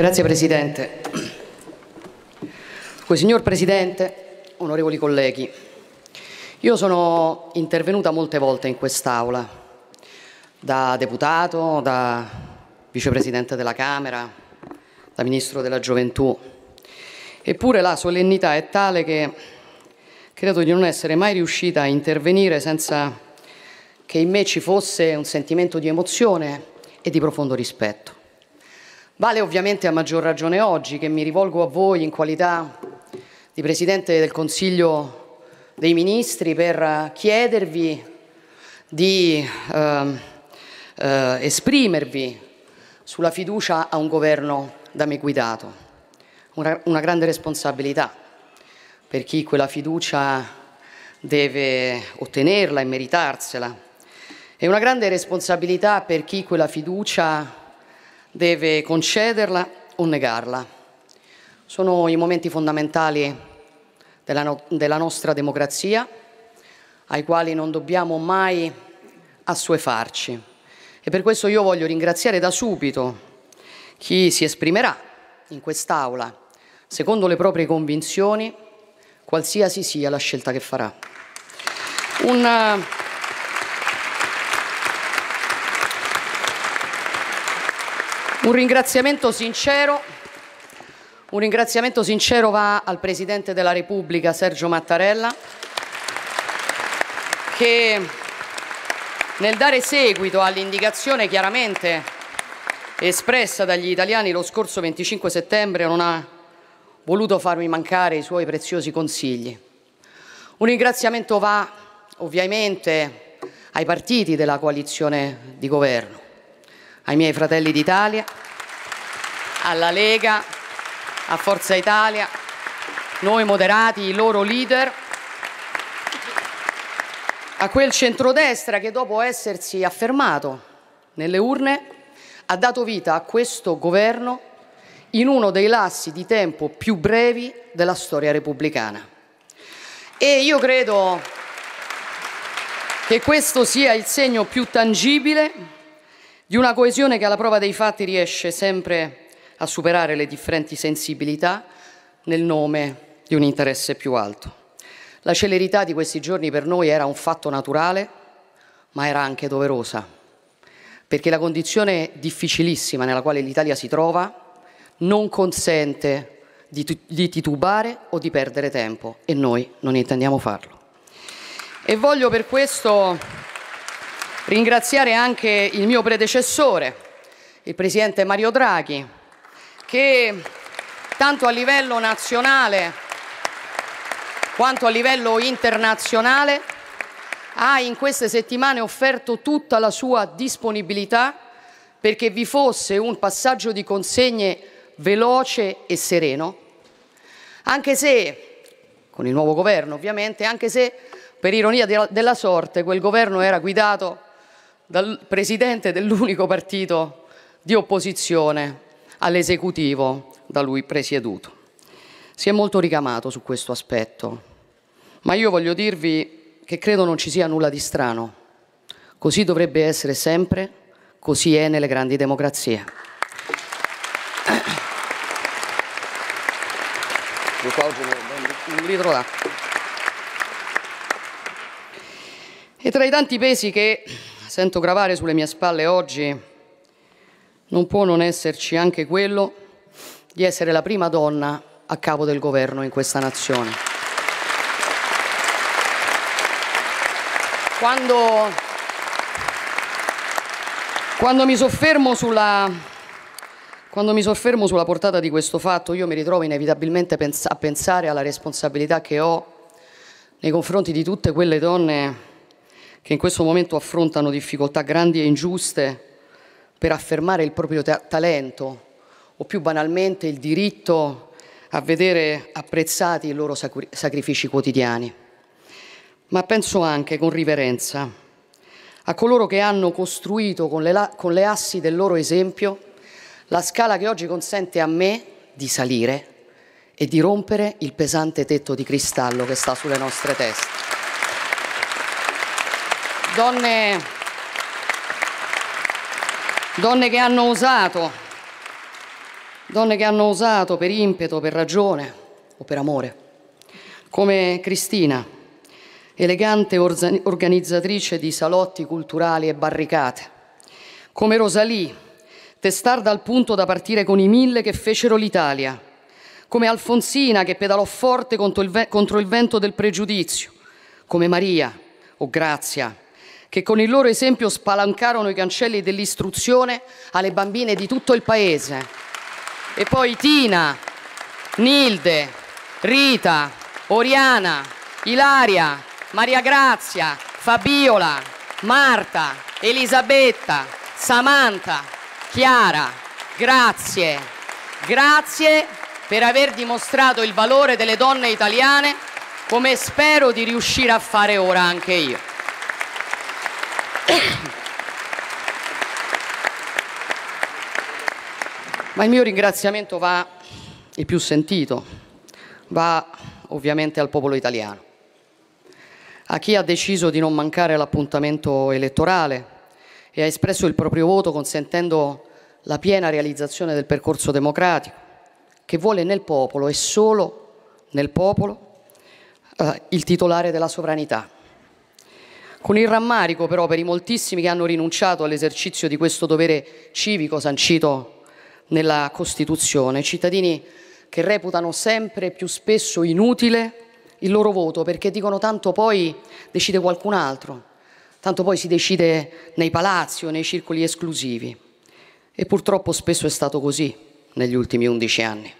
Grazie Presidente. Signor Presidente, onorevoli colleghi, io sono intervenuta molte volte in quest'Aula, da deputato, da vicepresidente della Camera, da ministro della gioventù, eppure la solennità è tale che credo di non essere mai riuscita a intervenire senza che in me ci fosse un sentimento di emozione e di profondo rispetto. Vale ovviamente a maggior ragione oggi che mi rivolgo a voi in qualità di Presidente del Consiglio dei Ministri per chiedervi di eh, eh, esprimervi sulla fiducia a un governo da me guidato. Una, una grande responsabilità per chi quella fiducia deve ottenerla e meritarsela. È una grande responsabilità per chi quella fiducia deve concederla o negarla. Sono i momenti fondamentali della, no della nostra democrazia ai quali non dobbiamo mai assuefarci. E per questo io voglio ringraziare da subito chi si esprimerà in quest'Aula secondo le proprie convinzioni, qualsiasi sia la scelta che farà. Un, Un ringraziamento sincero. Un ringraziamento sincero va al Presidente della Repubblica Sergio Mattarella che nel dare seguito all'indicazione chiaramente espressa dagli italiani lo scorso 25 settembre non ha voluto farmi mancare i suoi preziosi consigli. Un ringraziamento va ovviamente ai partiti della coalizione di governo, ai miei fratelli d'Italia, alla Lega, a Forza Italia, noi moderati, i loro leader, a quel centrodestra che dopo essersi affermato nelle urne ha dato vita a questo governo in uno dei lassi di tempo più brevi della storia repubblicana. E io credo che questo sia il segno più tangibile di una coesione che alla prova dei fatti riesce sempre a superare le differenti sensibilità nel nome di un interesse più alto. La celerità di questi giorni per noi era un fatto naturale, ma era anche doverosa, perché la condizione difficilissima nella quale l'Italia si trova non consente di, di, titubare o di perdere tempo e noi non intendiamo farlo. E voglio per questo ringraziare anche il mio predecessore, il presidente Mario Draghi, che tanto a livello nazionale quanto a livello internazionale ha in queste settimane offerto tutta la sua disponibilità perché vi fosse un passaggio di consegne veloce e sereno, anche se, con il nuovo governo ovviamente, anche se per ironia della sorte quel governo era guidato dal presidente dell'unico partito di opposizione all'esecutivo da lui presieduto. Si è molto ricamato su questo aspetto, ma io voglio dirvi che credo non ci sia nulla di strano. Così dovrebbe essere sempre, così è nelle grandi democrazie. E tra i tanti pesi che sento gravare sulle mie spalle oggi non può non esserci anche quello di essere la prima donna a capo del governo in questa nazione. Quando, quando, mi sulla, quando, mi soffermo sulla, portata di questo fatto, io mi ritrovo inevitabilmente a pensare alla responsabilità che ho nei confronti di tutte quelle donne che in questo momento affrontano difficoltà grandi e ingiuste per affermare il proprio ta talento o più banalmente il diritto a vedere apprezzati i loro sacri sacrifici quotidiani. Ma penso anche con riverenza a coloro che hanno costruito con le, con le assi del loro esempio la scala che oggi consente a me di salire e di rompere il pesante tetto di cristallo che sta sulle nostre teste donne, donne che hanno osato, donne che hanno osato per impeto, per ragione o per amore, come Cristina, elegante organizzatrice di salotti culturali e barricate, come Rosalì, testarda al punto da partire con i mille che fecero l'Italia, come Alfonsina che pedalò forte contro il, contro il vento del pregiudizio, come Maria o Grazia, che con il loro esempio spalancarono i cancelli dell'istruzione alle bambine di tutto il paese. E poi Tina, Nilde, Rita, Oriana, Ilaria, Maria Grazia, Fabiola, Marta, Elisabetta, Samantha, Chiara, grazie. Grazie per aver dimostrato il valore delle donne italiane come spero di riuscire a fare ora anche io. Ma il mio ringraziamento va, il più sentito, va ovviamente al popolo italiano, a chi ha deciso di non mancare l'appuntamento elettorale e ha espresso il proprio voto consentendo la piena realizzazione del percorso democratico, che vuole nel popolo e solo nel popolo eh, il titolare della sovranità con il rammarico però per i moltissimi che hanno rinunciato all'esercizio di questo dovere civico sancito nella Costituzione, cittadini che reputano sempre più spesso inutile il loro voto perché dicono tanto poi decide qualcun altro, tanto poi si decide nei palazzi o nei circoli esclusivi. E purtroppo spesso è stato così negli ultimi 11 anni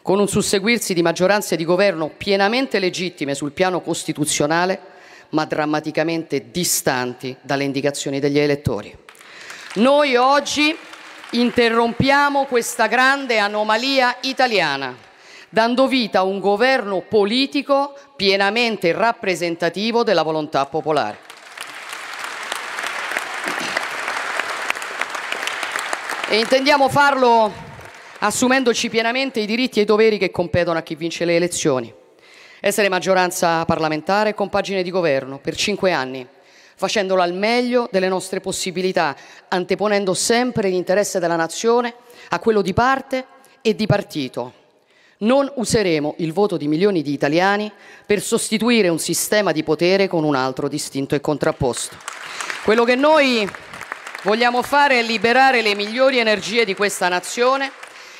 con un susseguirsi di maggioranze di governo pienamente legittime sul piano costituzionale ma drammaticamente distanti dalle indicazioni degli elettori. Noi oggi interrompiamo questa grande anomalia italiana, dando vita a un governo politico pienamente rappresentativo della volontà popolare. E intendiamo farlo assumendoci pienamente i diritti e i doveri che competono a chi vince le elezioni essere maggioranza parlamentare e compagine di governo per cinque anni, facendolo al meglio delle nostre possibilità, anteponendo sempre l'interesse della nazione a quello di parte e di partito. Non useremo il voto di milioni di italiani per sostituire un sistema di potere con un altro distinto e contrapposto. Quello che noi vogliamo fare è liberare le migliori energie di questa nazione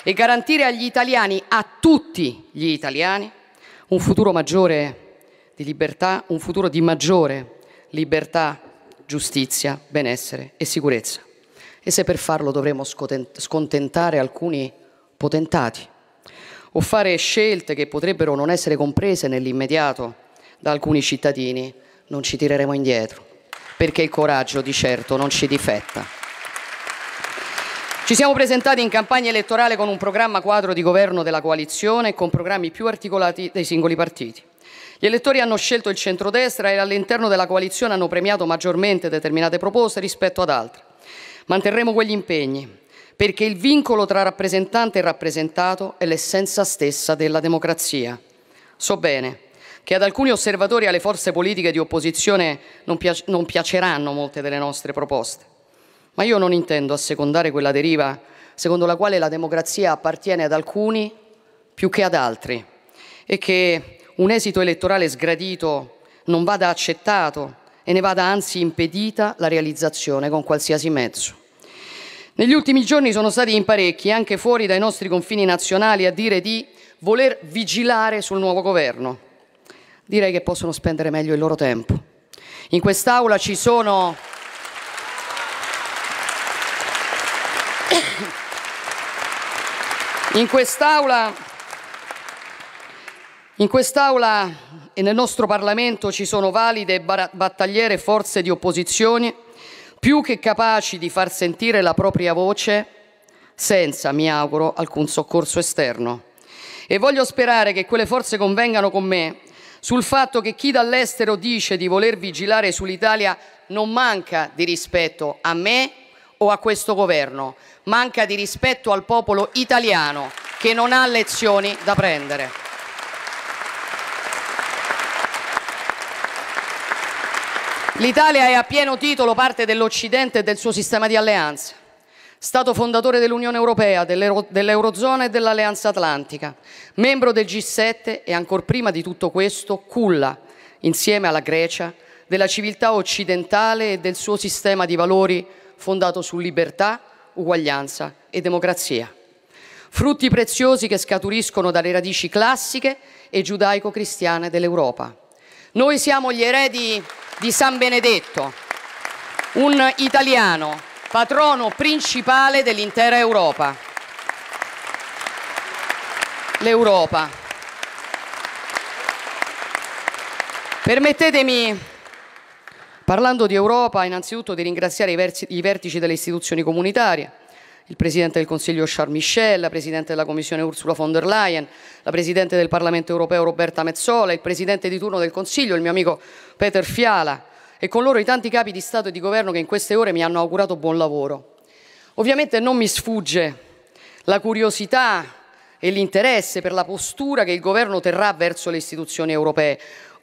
e garantire agli italiani, a tutti gli italiani, un futuro maggiore di libertà, un futuro di maggiore libertà, giustizia, benessere e sicurezza. E se per farlo dovremo scontentare alcuni potentati o fare scelte che potrebbero non essere comprese nell'immediato da alcuni cittadini, non ci tireremo indietro, perché il coraggio di certo non ci difetta. Ci siamo presentati in campagna elettorale con un programma quadro di governo della coalizione e con programmi più articolati dei singoli partiti. Gli elettori hanno scelto il centrodestra e all'interno della coalizione hanno premiato maggiormente determinate proposte rispetto ad altre. Manterremo quegli impegni perché il vincolo tra rappresentante e rappresentato è l'essenza stessa della democrazia. So bene che ad alcuni osservatori e alle forze politiche di opposizione non, piaceranno molte delle nostre proposte. Ma io non intendo assecondare quella deriva secondo la quale la democrazia appartiene ad alcuni più che ad altri e che un esito elettorale sgradito non vada accettato e ne vada anzi impedita la realizzazione con qualsiasi mezzo. Negli ultimi giorni sono stati in parecchi, anche fuori dai nostri confini nazionali, a dire di voler vigilare sul nuovo governo. Direi che possono spendere meglio il loro tempo. In quest'Aula ci sono... In quest'aula, in quest'aula, e nel nostro Parlamento ci sono valide e battagliere forze di opposizione più che capaci di far sentire la propria voce senza, mi auguro, alcun soccorso esterno. E voglio sperare che quelle forze convengano con me sul fatto che chi dall'estero dice di voler vigilare sull'Italia non manca di rispetto a me o a questo governo, manca di rispetto al popolo italiano che non ha lezioni da prendere. L'Italia è a pieno titolo parte dell'Occidente e del suo sistema di alleanze. Stato fondatore dell'Unione Europea, dell'Eurozona e dell'Alleanza Atlantica, membro del G7 e ancor prima di tutto questo culla, insieme alla Grecia, della civiltà occidentale e del suo sistema di valori fondato su libertà, uguaglianza e democrazia. Frutti preziosi che scaturiscono dalle radici classiche e giudaico-cristiane dell'Europa. Noi siamo gli eredi di San Benedetto, un italiano, patrono principale dell'intera Europa. L'Europa. Permettetemi Parlando di Europa, innanzitutto di ringraziare i, vertici delle istituzioni comunitarie, il Presidente del Consiglio Charles Michel, la Presidente della Commissione Ursula von der Leyen, la Presidente del Parlamento europeo Roberta Mezzola, il Presidente di turno del Consiglio, il mio amico Peter Fiala e con loro i tanti capi di Stato e di Governo che in queste ore mi hanno augurato buon lavoro. Ovviamente non mi sfugge la curiosità e l'interesse per la postura che il Governo terrà verso le istituzioni europee,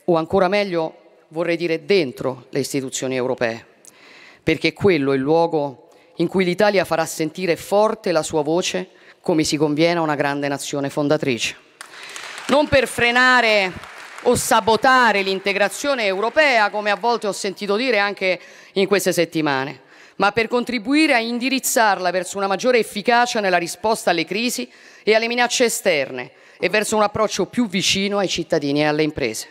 o ancora meglio vorrei dire dentro le istituzioni europee, perché quello è il luogo in cui l'Italia farà sentire forte la sua voce come si conviene a una grande nazione fondatrice. Non per frenare o sabotare l'integrazione europea, come a volte ho sentito dire anche in queste settimane, ma per contribuire a indirizzarla verso una maggiore efficacia nella risposta alle crisi e alle minacce esterne e verso un approccio più vicino ai cittadini e alle imprese.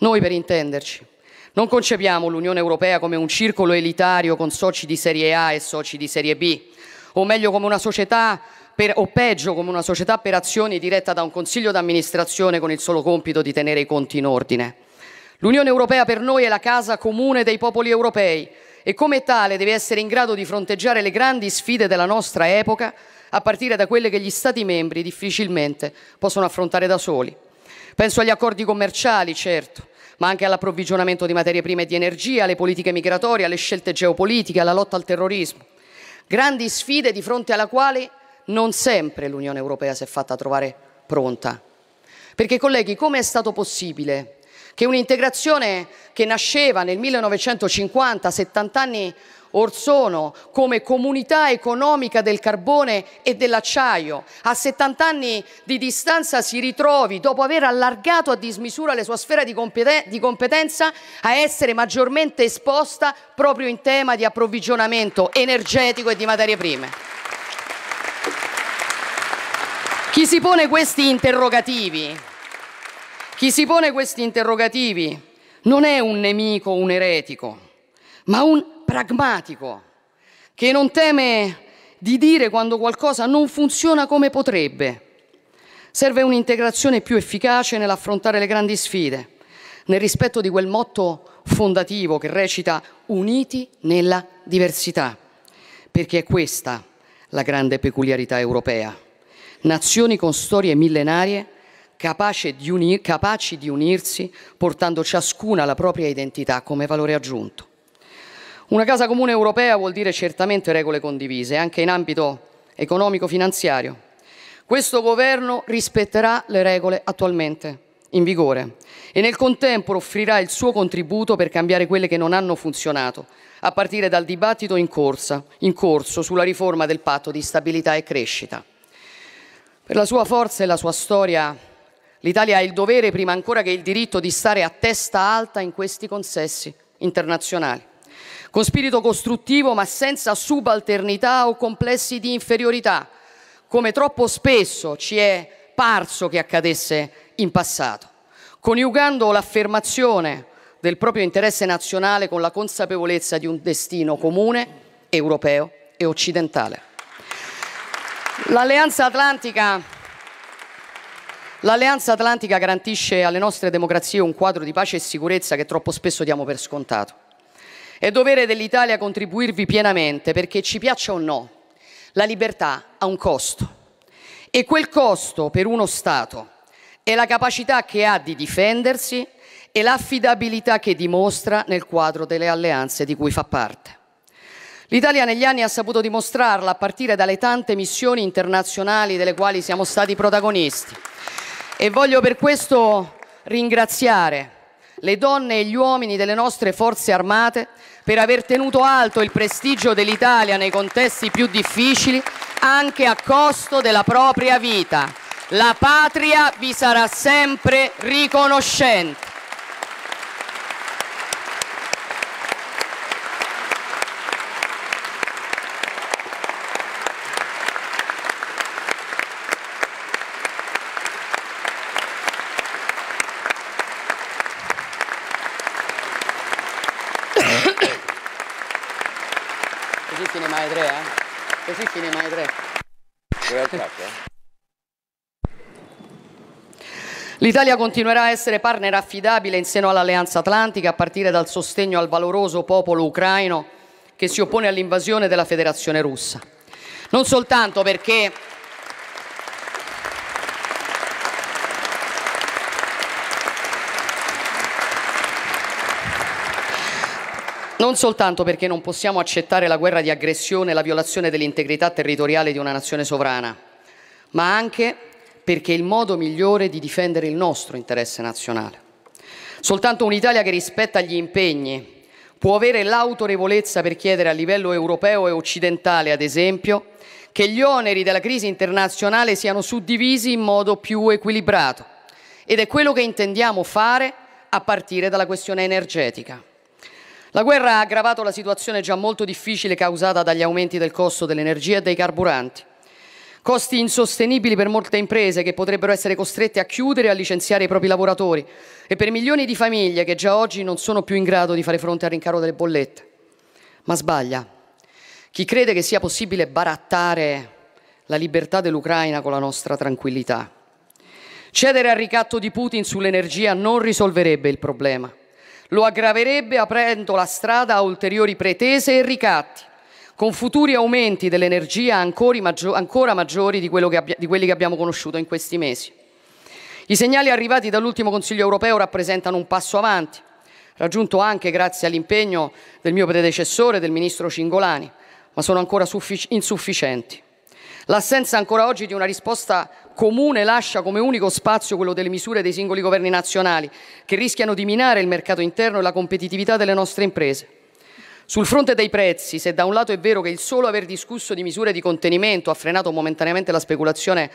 Noi, per intenderci, non concepiamo l'Unione Europea come un circolo elitario con soci di serie A e soci di serie B, o meglio come una società per, o peggio come una società per azioni diretta da un consiglio d'amministrazione con il solo compito di tenere i conti in ordine. L'Unione Europea per noi è la casa comune dei popoli europei e come tale deve essere in grado di fronteggiare le grandi sfide della nostra epoca, a partire da quelle che gli Stati membri difficilmente possono affrontare da soli. Penso agli accordi commerciali, certo, ma anche all'approvvigionamento di materie prime e di energia, alle politiche migratorie, alle scelte geopolitiche, alla lotta al terrorismo. Grandi sfide di fronte alle quali non sempre l'Unione Europea si è fatta trovare pronta. Perché colleghi, come è stato possibile che un'integrazione che nasceva nel 1950, 70 anni Orsono come comunità economica del carbone e dell'acciaio. A 70 anni di distanza si ritrovi, dopo aver allargato a dismisura la sua sfera di, competen di competenza, a essere maggiormente esposta proprio in tema di approvvigionamento energetico e di materie prime. Chi si pone questi interrogativi, chi si pone questi interrogativi non è un nemico, un eretico, ma un pragmatico, che non teme di dire quando qualcosa non funziona come potrebbe. Serve un'integrazione più efficace nell'affrontare le grandi sfide, nel rispetto di quel motto fondativo che recita uniti nella diversità, perché è questa la grande peculiarità europea. Nazioni con storie millenarie capaci di, unirsi portando ciascuna la propria identità come valore aggiunto. Una casa comune europea vuol dire certamente regole condivise, anche in ambito economico-finanziario. Questo governo rispetterà le regole attualmente in vigore e nel contempo offrirà il suo contributo per cambiare quelle che non hanno funzionato, a partire dal dibattito in, corsa, in corso sulla riforma del patto di stabilità e crescita. Per la sua forza e la sua storia l'Italia ha il dovere, prima ancora che il diritto, di stare a testa alta in questi consessi internazionali con spirito costruttivo ma senza subalternità o complessi di inferiorità, come troppo spesso ci è parso che accadesse in passato, coniugando l'affermazione del proprio interesse nazionale con la consapevolezza di un destino comune, europeo e occidentale. L'Alleanza Atlantica, Atlantica, garantisce alle nostre democrazie un quadro di pace e sicurezza che troppo spesso diamo per scontato. È dovere dell'Italia contribuirvi pienamente perché ci piaccia o no, la libertà ha un costo e quel costo per uno Stato è la capacità che ha di difendersi e l'affidabilità che dimostra nel quadro delle alleanze di cui fa parte. L'Italia negli anni ha saputo dimostrarla a partire dalle tante missioni internazionali delle quali siamo stati protagonisti e voglio per questo ringraziare le donne e gli uomini delle nostre forze armate per aver tenuto alto il prestigio dell'Italia nei contesti più difficili anche a costo della propria vita. La patria vi sarà sempre riconoscente. così fine mai tre. L'Italia continuerà a essere partner affidabile in seno all'Alleanza Atlantica a partire dal sostegno al valoroso popolo ucraino che si oppone all'invasione della Federazione russa. Non soltanto perché non soltanto perché non possiamo accettare la guerra di aggressione e la violazione dell'integrità territoriale di una nazione sovrana, ma anche perché è il modo migliore di difendere il nostro interesse nazionale. Soltanto un'Italia che rispetta gli impegni può avere l'autorevolezza per chiedere a livello europeo e occidentale, ad esempio, che gli oneri della crisi internazionale siano suddivisi in modo più equilibrato. Ed è quello che intendiamo fare a partire dalla questione energetica. La guerra ha aggravato la situazione già molto difficile causata dagli aumenti del costo dell'energia e dei carburanti. Costi insostenibili per molte imprese che potrebbero essere costrette a chiudere e a licenziare i propri lavoratori e per milioni di famiglie che già oggi non sono più in grado di fare fronte al rincaro delle bollette. Ma sbaglia. Chi crede che sia possibile barattare la libertà dell'Ucraina con la nostra tranquillità. Cedere al ricatto di Putin sull'energia non risolverebbe il problema. Lo aggraverebbe aprendo la strada a ulteriori pretese e ricatti, con futuri aumenti dell'energia ancora maggiori di, che di quelli che abbiamo conosciuto in questi mesi. I segnali arrivati dall'ultimo Consiglio europeo rappresentano un passo avanti, raggiunto anche grazie all'impegno del mio predecessore, del ministro Cingolani, ma sono ancora insufficienti. L'assenza ancora oggi di una risposta comune lascia come unico spazio quello delle misure dei singoli governi nazionali, che rischiano di minare il mercato interno e la competitività delle nostre imprese. Sul fronte dei prezzi, se da un lato è vero che il solo aver discusso di misure di contenimento ha frenato momentaneamente la speculazione,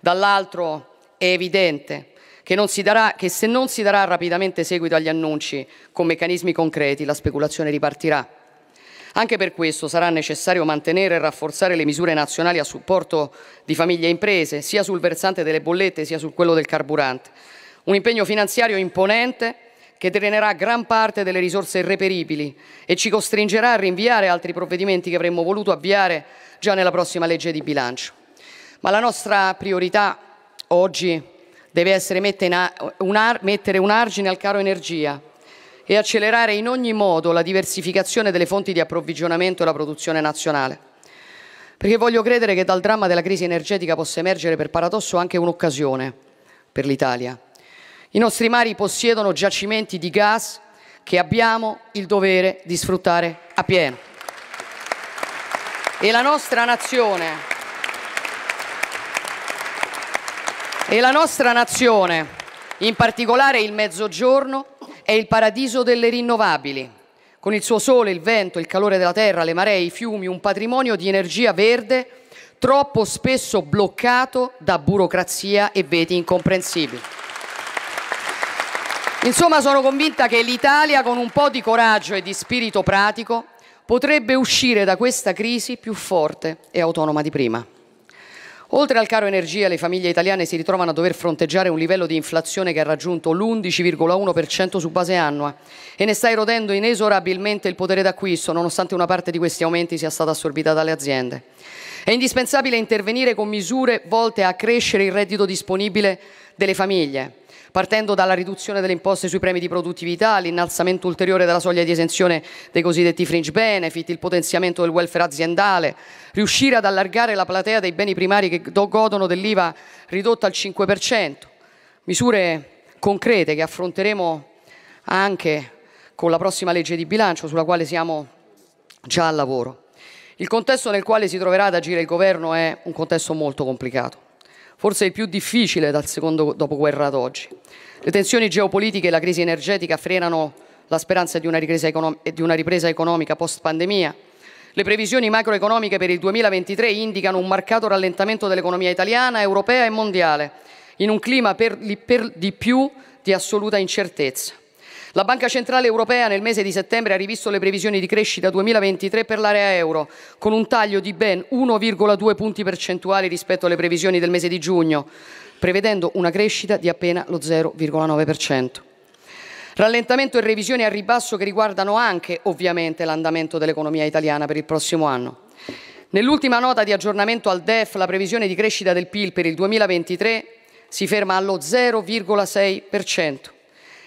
dall'altro è evidente che, darà, che se non si darà rapidamente seguito agli annunci con meccanismi concreti la speculazione ripartirà. Anche per questo sarà necessario mantenere e rafforzare le misure nazionali a supporto di famiglie e imprese, sia sul versante delle bollette sia su quello del carburante. Un impegno finanziario imponente che drenerà gran parte delle risorse irreperibili e ci costringerà a rinviare altri provvedimenti che avremmo voluto avviare già nella prossima legge di bilancio. Ma la nostra priorità oggi deve essere mettere un argine al caro energia, e accelerare in ogni modo la diversificazione delle fonti di approvvigionamento e la produzione nazionale. Perché voglio credere che dal dramma della crisi energetica possa emergere per paradosso anche un'occasione per l'Italia. I nostri mari possiedono giacimenti di gas che abbiamo il dovere di sfruttare a pieno. E la nostra nazione e la nostra nazione, in particolare il Mezzogiorno, è il paradiso delle rinnovabili, con il suo sole, il vento, il calore della terra, le maree, i fiumi, un patrimonio di energia verde troppo spesso bloccato da burocrazia e veti incomprensibili. Insomma, sono convinta che l'Italia, con un po' di coraggio e di spirito pratico, potrebbe uscire da questa crisi più forte e autonoma di prima. Oltre al caro energia, le famiglie italiane si ritrovano a dover fronteggiare un livello di inflazione che ha raggiunto l'11,1% su base annua e ne sta erodendo inesorabilmente il potere d'acquisto, nonostante una parte di questi aumenti sia stata assorbita dalle aziende. È indispensabile intervenire con misure volte a crescere il reddito disponibile delle famiglie partendo dalla riduzione delle imposte sui premi di produttività, l'innalzamento ulteriore della soglia di esenzione dei cosiddetti fringe benefit, il potenziamento del welfare aziendale, riuscire ad allargare la platea dei beni primari che godono dell'IVA ridotta al 5%, misure concrete che affronteremo anche con la prossima legge di bilancio sulla quale siamo già al lavoro. Il contesto nel quale si troverà ad agire il governo è un contesto molto complicato forse il più difficile dal secondo dopoguerra ad oggi. Le tensioni geopolitiche e la crisi energetica frenano la speranza di una ripresa, econom di una ripresa economica post pandemia. Le previsioni macroeconomiche per il 2023 indicano un marcato rallentamento dell'economia italiana, europea e mondiale, in un clima per, per di più di assoluta incertezza. La Banca Centrale Europea nel mese di settembre ha rivisto le previsioni di crescita 2023 per l'area euro, con un taglio di ben 1,2 punti percentuali rispetto alle previsioni del mese di giugno, prevedendo una crescita di appena lo 0,9%. Rallentamento e revisioni a ribasso che riguardano anche, ovviamente, l'andamento dell'economia italiana per il prossimo anno. Nell'ultima nota di aggiornamento al DEF la previsione di crescita del PIL per il 2023 si ferma allo 0,6%,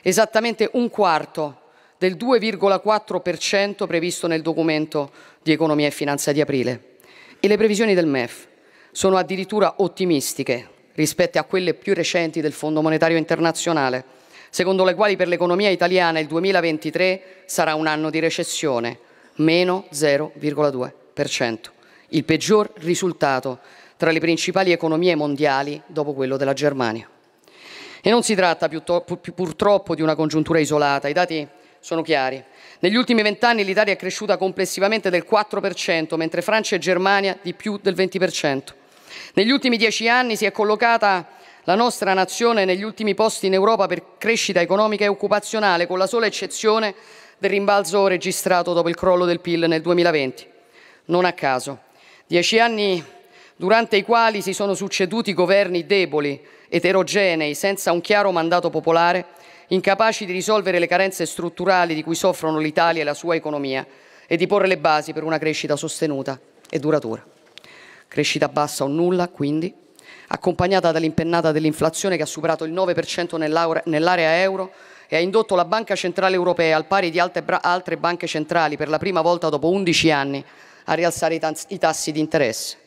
esattamente un quarto del 2,4% previsto nel documento di economia e finanza di aprile. E le previsioni del MEF sono addirittura ottimistiche rispetto a quelle più recenti del Fondo Monetario Internazionale, secondo le quali per l'economia italiana il 2023 sarà un anno di recessione, meno 0,2%, il peggior risultato tra le principali economie mondiali dopo quello della Germania. E non si tratta purtroppo di una congiuntura isolata, i dati sono chiari. Negli ultimi vent'anni l'Italia è cresciuta complessivamente del 4%, mentre Francia e Germania di più del 20%. Negli ultimi dieci anni si è collocata la nostra nazione negli ultimi posti in Europa per crescita economica e occupazionale, con la sola eccezione del rimbalzo registrato dopo il crollo del PIL nel 2020. Non a caso. Dieci anni durante i quali si sono succeduti governi deboli, eterogenei, senza un chiaro mandato popolare, incapaci di risolvere le carenze strutturali di cui soffrono l'Italia e la sua economia e di porre le basi per una crescita sostenuta e duratura. Crescita bassa o nulla, quindi, accompagnata dall'impennata dell'inflazione che ha superato il 9% nell'area euro e ha indotto la Banca Centrale Europea, al pari di altre banche centrali, per la prima volta dopo 11 anni, a rialzare i tassi di interesse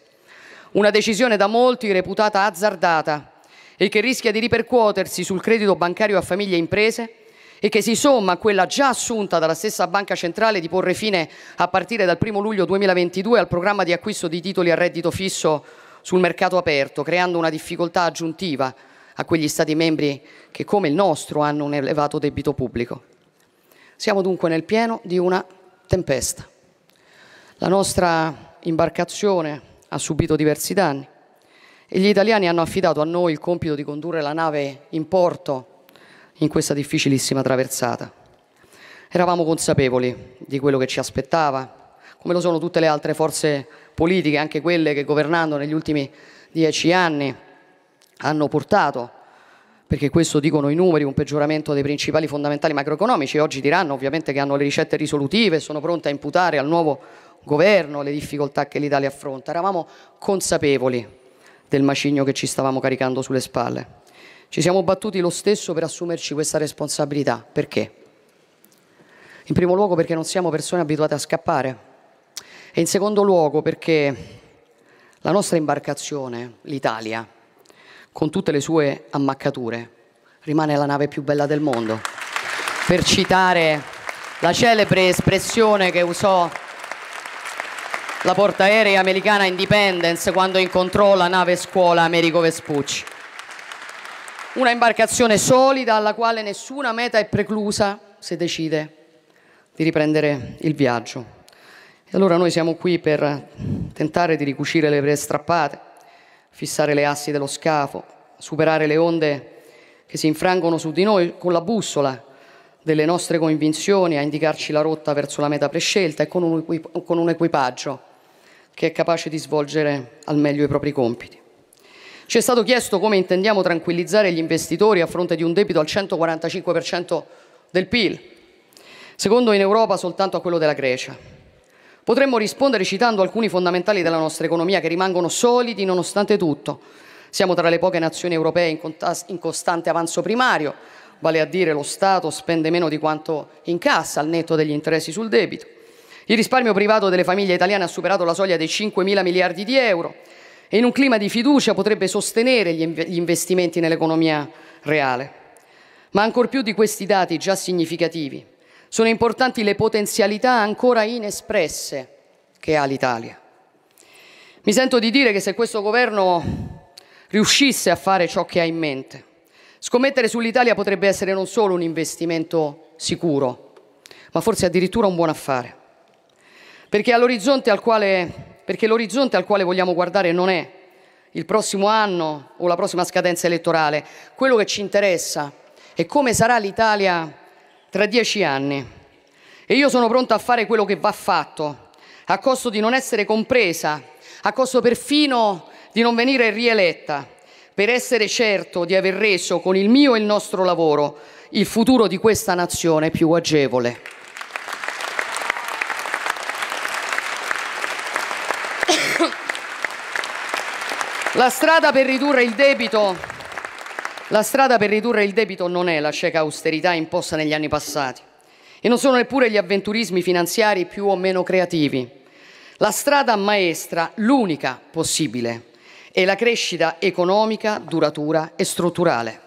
una decisione da molti reputata azzardata e che rischia di ripercuotersi sul credito bancario a famiglie e imprese e che si somma a quella già assunta dalla stessa Banca Centrale di porre fine a partire dal 1 luglio 2022 al programma di acquisto di titoli a reddito fisso sul mercato aperto, creando una difficoltà aggiuntiva a quegli Stati membri che come il nostro hanno un elevato debito pubblico. Siamo dunque nel pieno di una tempesta. La nostra imbarcazione ha subito diversi danni e gli italiani hanno affidato a noi il compito di condurre la nave in porto in questa difficilissima traversata. Eravamo consapevoli di quello che ci aspettava, come lo sono tutte le altre forze politiche, anche quelle che governando negli ultimi dieci anni hanno portato perché questo dicono i numeri, un peggioramento dei principali fondamentali macroeconomici. Oggi diranno ovviamente che hanno le ricette risolutive e sono pronte a imputare al nuovo governo, le difficoltà che l'Italia affronta. Eravamo consapevoli del macigno che ci stavamo caricando sulle spalle. Ci siamo battuti lo stesso per assumerci questa responsabilità. Perché? In primo luogo perché non siamo persone abituate a scappare e in secondo luogo perché la nostra imbarcazione, l'Italia, con tutte le sue ammaccature, rimane la nave più bella del mondo. Per citare la celebre espressione che usò la portaerei americana Independence quando incontrò la nave scuola Americo Vespucci. Una imbarcazione solida alla quale nessuna meta è preclusa se decide di riprendere il viaggio. E allora noi siamo qui per tentare di ricucire le vere strappate, fissare le assi dello scafo, superare le onde che si infrangono su di noi con la bussola delle nostre convinzioni a indicarci la rotta verso la meta prescelta e con un, equipaggio che è capace di svolgere al meglio i propri compiti. Ci è stato chiesto come intendiamo tranquillizzare gli investitori a fronte di un debito al 145% del PIL, secondo in Europa soltanto a quello della Grecia. Potremmo rispondere citando alcuni fondamentali della nostra economia che rimangono solidi nonostante tutto. Siamo tra le poche nazioni europee in costante avanzo primario, vale a dire lo Stato spende meno di quanto incassa al netto degli interessi sul debito. Il risparmio privato delle famiglie italiane ha superato la soglia dei 5 mila miliardi di euro e in un clima di fiducia potrebbe sostenere gli investimenti nell'economia reale. Ma ancor più di questi dati già significativi sono importanti le potenzialità ancora inespresse che ha l'Italia. Mi sento di dire che se questo governo riuscisse a fare ciò che ha in mente, scommettere sull'Italia potrebbe essere non solo un investimento sicuro, ma forse addirittura un buon affare. Perché, al quale, perché l'orizzonte al quale vogliamo guardare non è il prossimo anno o la prossima scadenza elettorale. Quello che ci interessa è come sarà l'Italia tra dieci anni. E io sono pronta a fare quello che va fatto, a costo di non essere compresa, a costo perfino di non venire rieletta, per essere certo di aver reso con il mio e il nostro lavoro il futuro di questa nazione più agevole. La strada per ridurre il debito la strada per ridurre il debito non è la cieca austerità imposta negli anni passati e non sono neppure gli avventurismi finanziari più o meno creativi. La strada maestra, l'unica possibile, è la crescita economica, duratura e strutturale.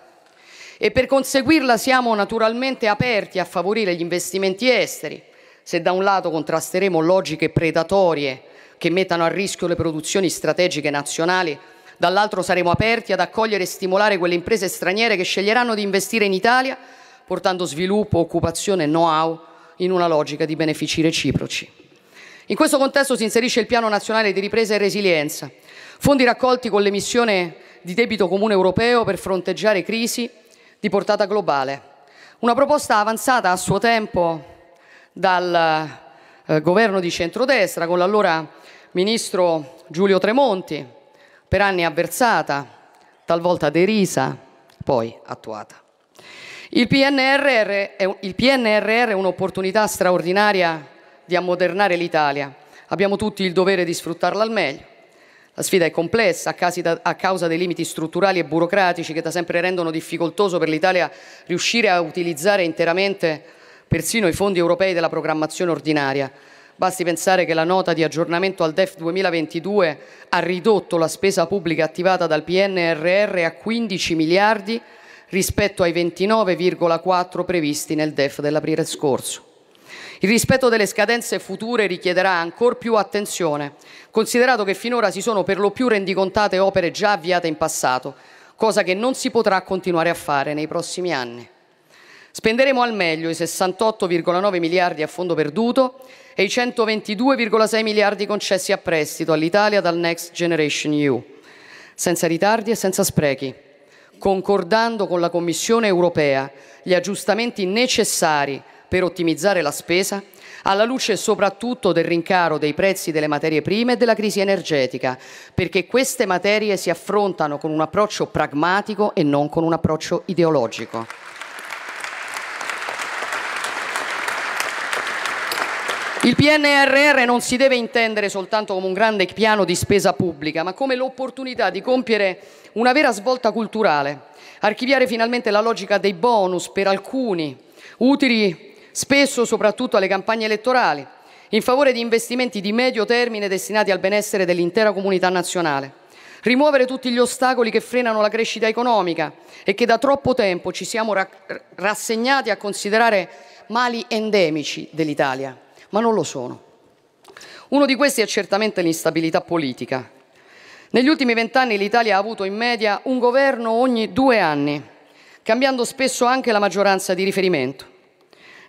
E per conseguirla siamo naturalmente aperti a favorire gli investimenti esteri, se da un lato contrasteremo logiche predatorie che mettano a rischio le produzioni strategiche nazionali dall'altro saremo aperti ad accogliere e stimolare quelle imprese straniere che sceglieranno di investire in Italia, portando sviluppo, occupazione e know-how in una logica di benefici reciproci. In questo contesto si inserisce il Piano Nazionale di Ripresa e Resilienza, fondi raccolti con l'emissione di debito comune europeo per fronteggiare crisi di portata globale. Una proposta avanzata a suo tempo dal eh, governo di centrodestra con l'allora ministro Giulio Tremonti, per anni avversata, talvolta derisa, poi attuata. Il PNRR è, il PNRR è un'opportunità straordinaria di ammodernare l'Italia. Abbiamo tutti il dovere di sfruttarla al meglio. La sfida è complessa a causa dei limiti strutturali e burocratici che da sempre rendono difficoltoso per l'Italia riuscire a utilizzare interamente persino i fondi europei della programmazione ordinaria, Basti pensare che la nota di aggiornamento al DEF 2022 ha ridotto la spesa pubblica attivata dal PNRR a 15 miliardi rispetto ai 29,4 previsti nel DEF dell'aprile scorso. Il rispetto delle scadenze future richiederà ancor più attenzione, considerato che finora si sono per lo più rendicontate opere già avviate in passato, cosa che non si potrà continuare a fare nei prossimi anni. Spenderemo al meglio i 68,9 miliardi a fondo perduto e i 122,6 miliardi concessi a prestito all'Italia dal Next Generation EU, senza ritardi e senza sprechi, concordando con la Commissione europea gli aggiustamenti necessari per ottimizzare la spesa, alla luce soprattutto del rincaro dei prezzi delle materie prime e della crisi energetica, perché queste materie si affrontano con un approccio pragmatico e non con un approccio ideologico. Il PNRR non si deve intendere soltanto come un grande piano di spesa pubblica, ma come l'opportunità di compiere una vera svolta culturale, archiviare finalmente la logica dei bonus per alcuni, utili spesso soprattutto alle campagne elettorali, in favore di investimenti di medio termine destinati al benessere dell'intera comunità nazionale. Rimuovere tutti gli ostacoli che frenano la crescita economica e che da troppo tempo ci siamo rassegnati a considerare mali endemici dell'Italia ma non lo sono. Uno di questi è certamente l'instabilità politica. Negli ultimi vent'anni l'Italia ha avuto in media un governo ogni due anni, cambiando spesso anche la maggioranza di riferimento.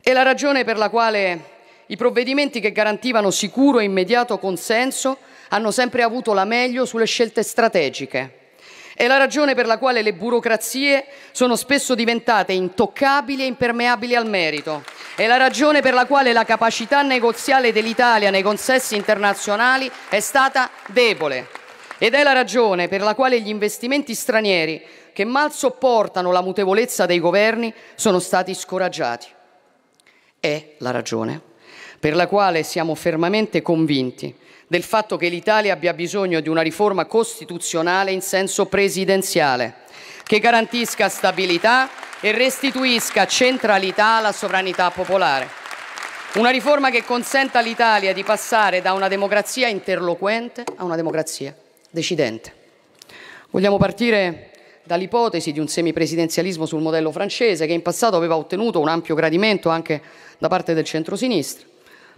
È la ragione per la quale i provvedimenti che garantivano sicuro e immediato consenso hanno sempre avuto la meglio sulle scelte strategiche. È la ragione per la quale le burocrazie sono spesso diventate intoccabili e impermeabili al merito. È la ragione per la quale la capacità negoziale dell'Italia nei consessi internazionali è stata debole ed è la ragione per la quale gli investimenti stranieri che mal sopportano la mutevolezza dei governi sono stati scoraggiati. È la ragione per la quale siamo fermamente convinti del fatto che l'Italia abbia bisogno di una riforma costituzionale in senso presidenziale che garantisca stabilità e restituisca centralità alla sovranità popolare. Una riforma che consenta all'Italia di passare da una democrazia interloquente a una democrazia decidente. Vogliamo partire dall'ipotesi di un semipresidenzialismo sul modello francese che in passato aveva ottenuto un ampio gradimento anche da parte del centrosinistra,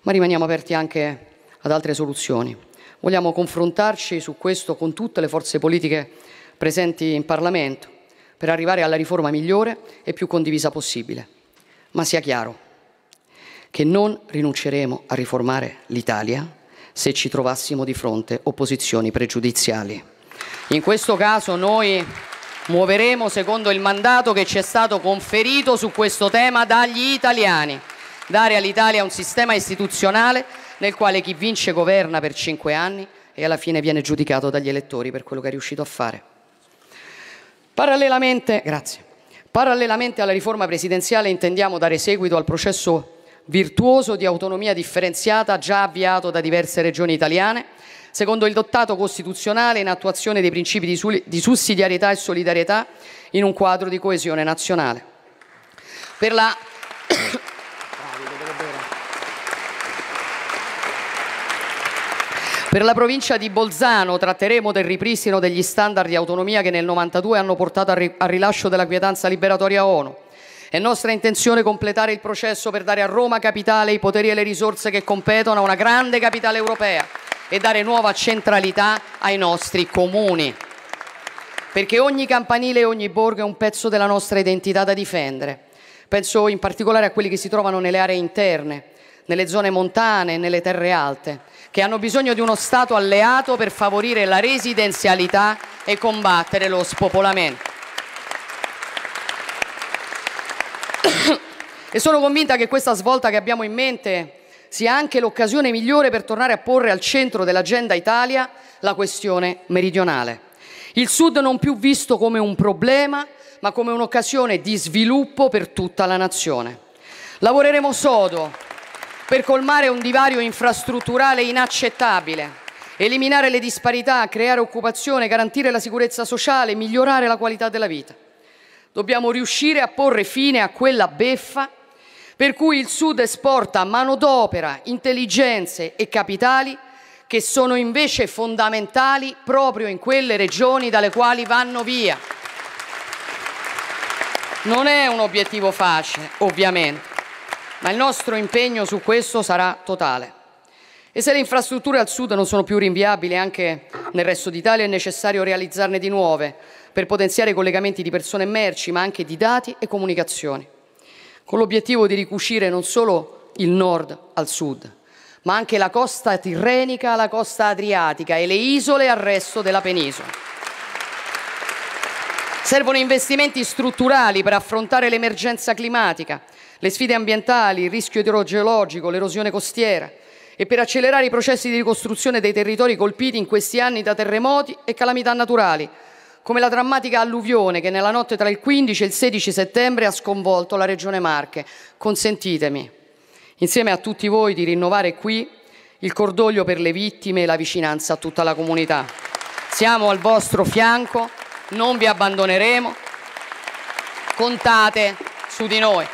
ma rimaniamo aperti anche ad altre soluzioni. Vogliamo confrontarci su questo con tutte le forze politiche presenti in Parlamento per arrivare alla riforma migliore e più condivisa possibile. Ma sia chiaro che non rinunceremo a riformare l'Italia se ci trovassimo di fronte opposizioni pregiudiziali. In questo caso noi muoveremo secondo il mandato che ci è stato conferito su questo tema dagli italiani, dare all'Italia un sistema istituzionale nel quale chi vince governa per cinque anni e alla fine viene giudicato dagli elettori per quello che è riuscito a fare. Parallelamente, grazie, parallelamente alla riforma presidenziale intendiamo dare seguito al processo virtuoso di autonomia differenziata già avviato da diverse regioni italiane, secondo il dottato costituzionale in attuazione dei principi di, di sussidiarietà e solidarietà in un quadro di coesione nazionale. Per la Per la provincia di Bolzano tratteremo del ripristino degli standard di autonomia che nel 92 hanno portato al, al rilascio della quietanza liberatoria ONU. È nostra intenzione completare il processo per dare a Roma Capitale i poteri e le risorse che competono a una grande capitale europea e dare nuova centralità ai nostri comuni. Perché ogni campanile e ogni borgo è un pezzo della nostra identità da difendere. Penso in particolare a quelli che si trovano nelle aree interne, nelle zone montane e nelle terre alte, che hanno bisogno di uno Stato alleato per favorire la residenzialità e combattere lo spopolamento. e sono convinta che questa svolta che abbiamo in mente sia anche l'occasione migliore per tornare a porre al centro dell'agenda Italia la questione meridionale. Il Sud non più visto come un problema, ma come un'occasione di sviluppo per tutta la nazione. Lavoreremo sodo per colmare un divario infrastrutturale inaccettabile, eliminare le disparità, creare occupazione, garantire la sicurezza sociale, migliorare la qualità della vita. Dobbiamo riuscire a porre fine a quella beffa per cui il Sud esporta manodopera, intelligenze e capitali che sono invece fondamentali proprio in quelle regioni dalle quali vanno via. Non è un obiettivo facile, ovviamente, ma il nostro impegno su questo sarà totale. E se le infrastrutture al sud non sono più rinviabili anche nel resto d'Italia è necessario realizzarne di nuove per potenziare i collegamenti di persone e merci, ma anche di dati e comunicazioni, con l'obiettivo di ricucire non solo il nord al sud, ma anche la costa tirrenica alla costa adriatica e le isole al resto della penisola. Servono investimenti strutturali per affrontare l'emergenza climatica le sfide ambientali, il rischio idrogeologico, l'erosione costiera e per accelerare i processi di ricostruzione dei territori colpiti in questi anni da terremoti e calamità naturali, come la drammatica alluvione che nella notte tra il 15 e il 16 settembre ha sconvolto la regione Marche. Consentitemi, insieme a tutti voi, di rinnovare qui il cordoglio per le vittime e la vicinanza a tutta la comunità. Siamo al vostro fianco, non vi abbandoneremo, contate su di noi.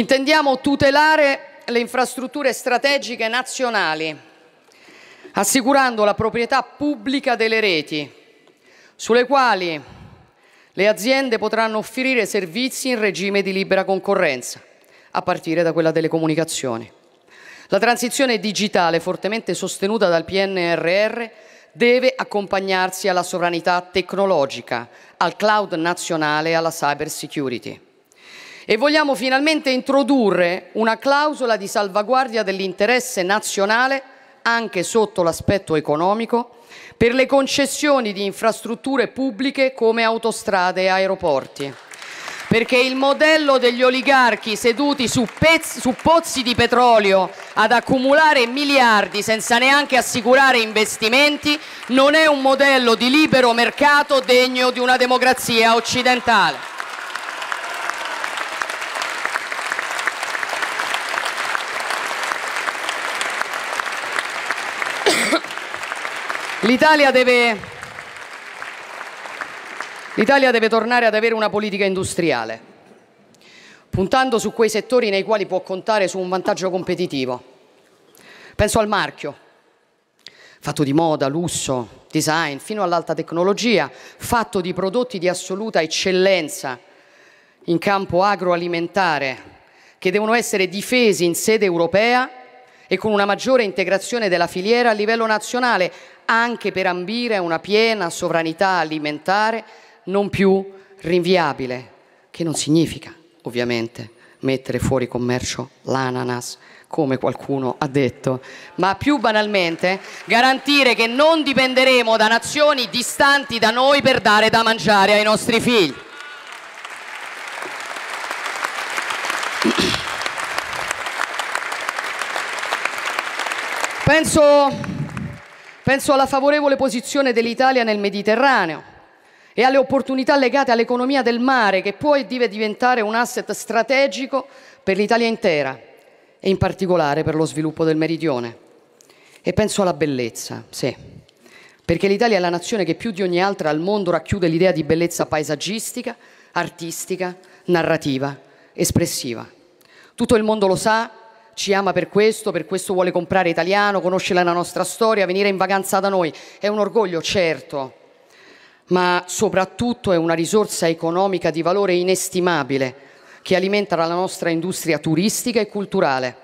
Intendiamo tutelare le infrastrutture strategiche nazionali, assicurando la proprietà pubblica delle reti, sulle quali le aziende potranno offrire servizi in regime di libera concorrenza, a partire da quella delle comunicazioni. La transizione digitale, fortemente sostenuta dal PNRR, deve accompagnarsi alla sovranità tecnologica, al cloud nazionale e alla cyber security e vogliamo finalmente introdurre una clausola di salvaguardia dell'interesse nazionale anche sotto l'aspetto economico per le concessioni di infrastrutture pubbliche come autostrade e aeroporti. Perché il modello degli oligarchi seduti su, su pozzi di petrolio ad accumulare miliardi senza neanche assicurare investimenti non è un modello di libero mercato degno di una democrazia occidentale. L'Italia deve, L'Italia deve tornare ad avere una politica industriale, puntando su quei settori nei quali può contare su un vantaggio competitivo. Penso al marchio, fatto di moda, lusso, design, fino all'alta tecnologia, fatto di prodotti di assoluta eccellenza in campo agroalimentare, che devono essere difesi in sede europea e con una maggiore integrazione della filiera a livello nazionale, anche per ambire a una piena sovranità alimentare non più rinviabile, che non significa ovviamente mettere fuori commercio l'ananas, come qualcuno ha detto, ma più banalmente garantire che non dipenderemo da nazioni distanti da noi per dare da mangiare ai nostri figli. Penso, penso alla favorevole posizione dell'Italia nel Mediterraneo e alle opportunità legate all'economia del mare che può e deve diventare un asset strategico per l'Italia intera e in particolare per lo sviluppo del meridione. E penso alla bellezza, sì, perché l'Italia è la nazione che più di ogni altra al mondo racchiude l'idea di bellezza paesaggistica, artistica, narrativa, espressiva. Tutto il mondo lo sa ci ama per questo, per questo vuole comprare italiano, conosce la nostra storia, venire in vacanza da noi. È un orgoglio, certo, ma soprattutto è una risorsa economica di valore inestimabile che alimenta la nostra industria turistica e culturale.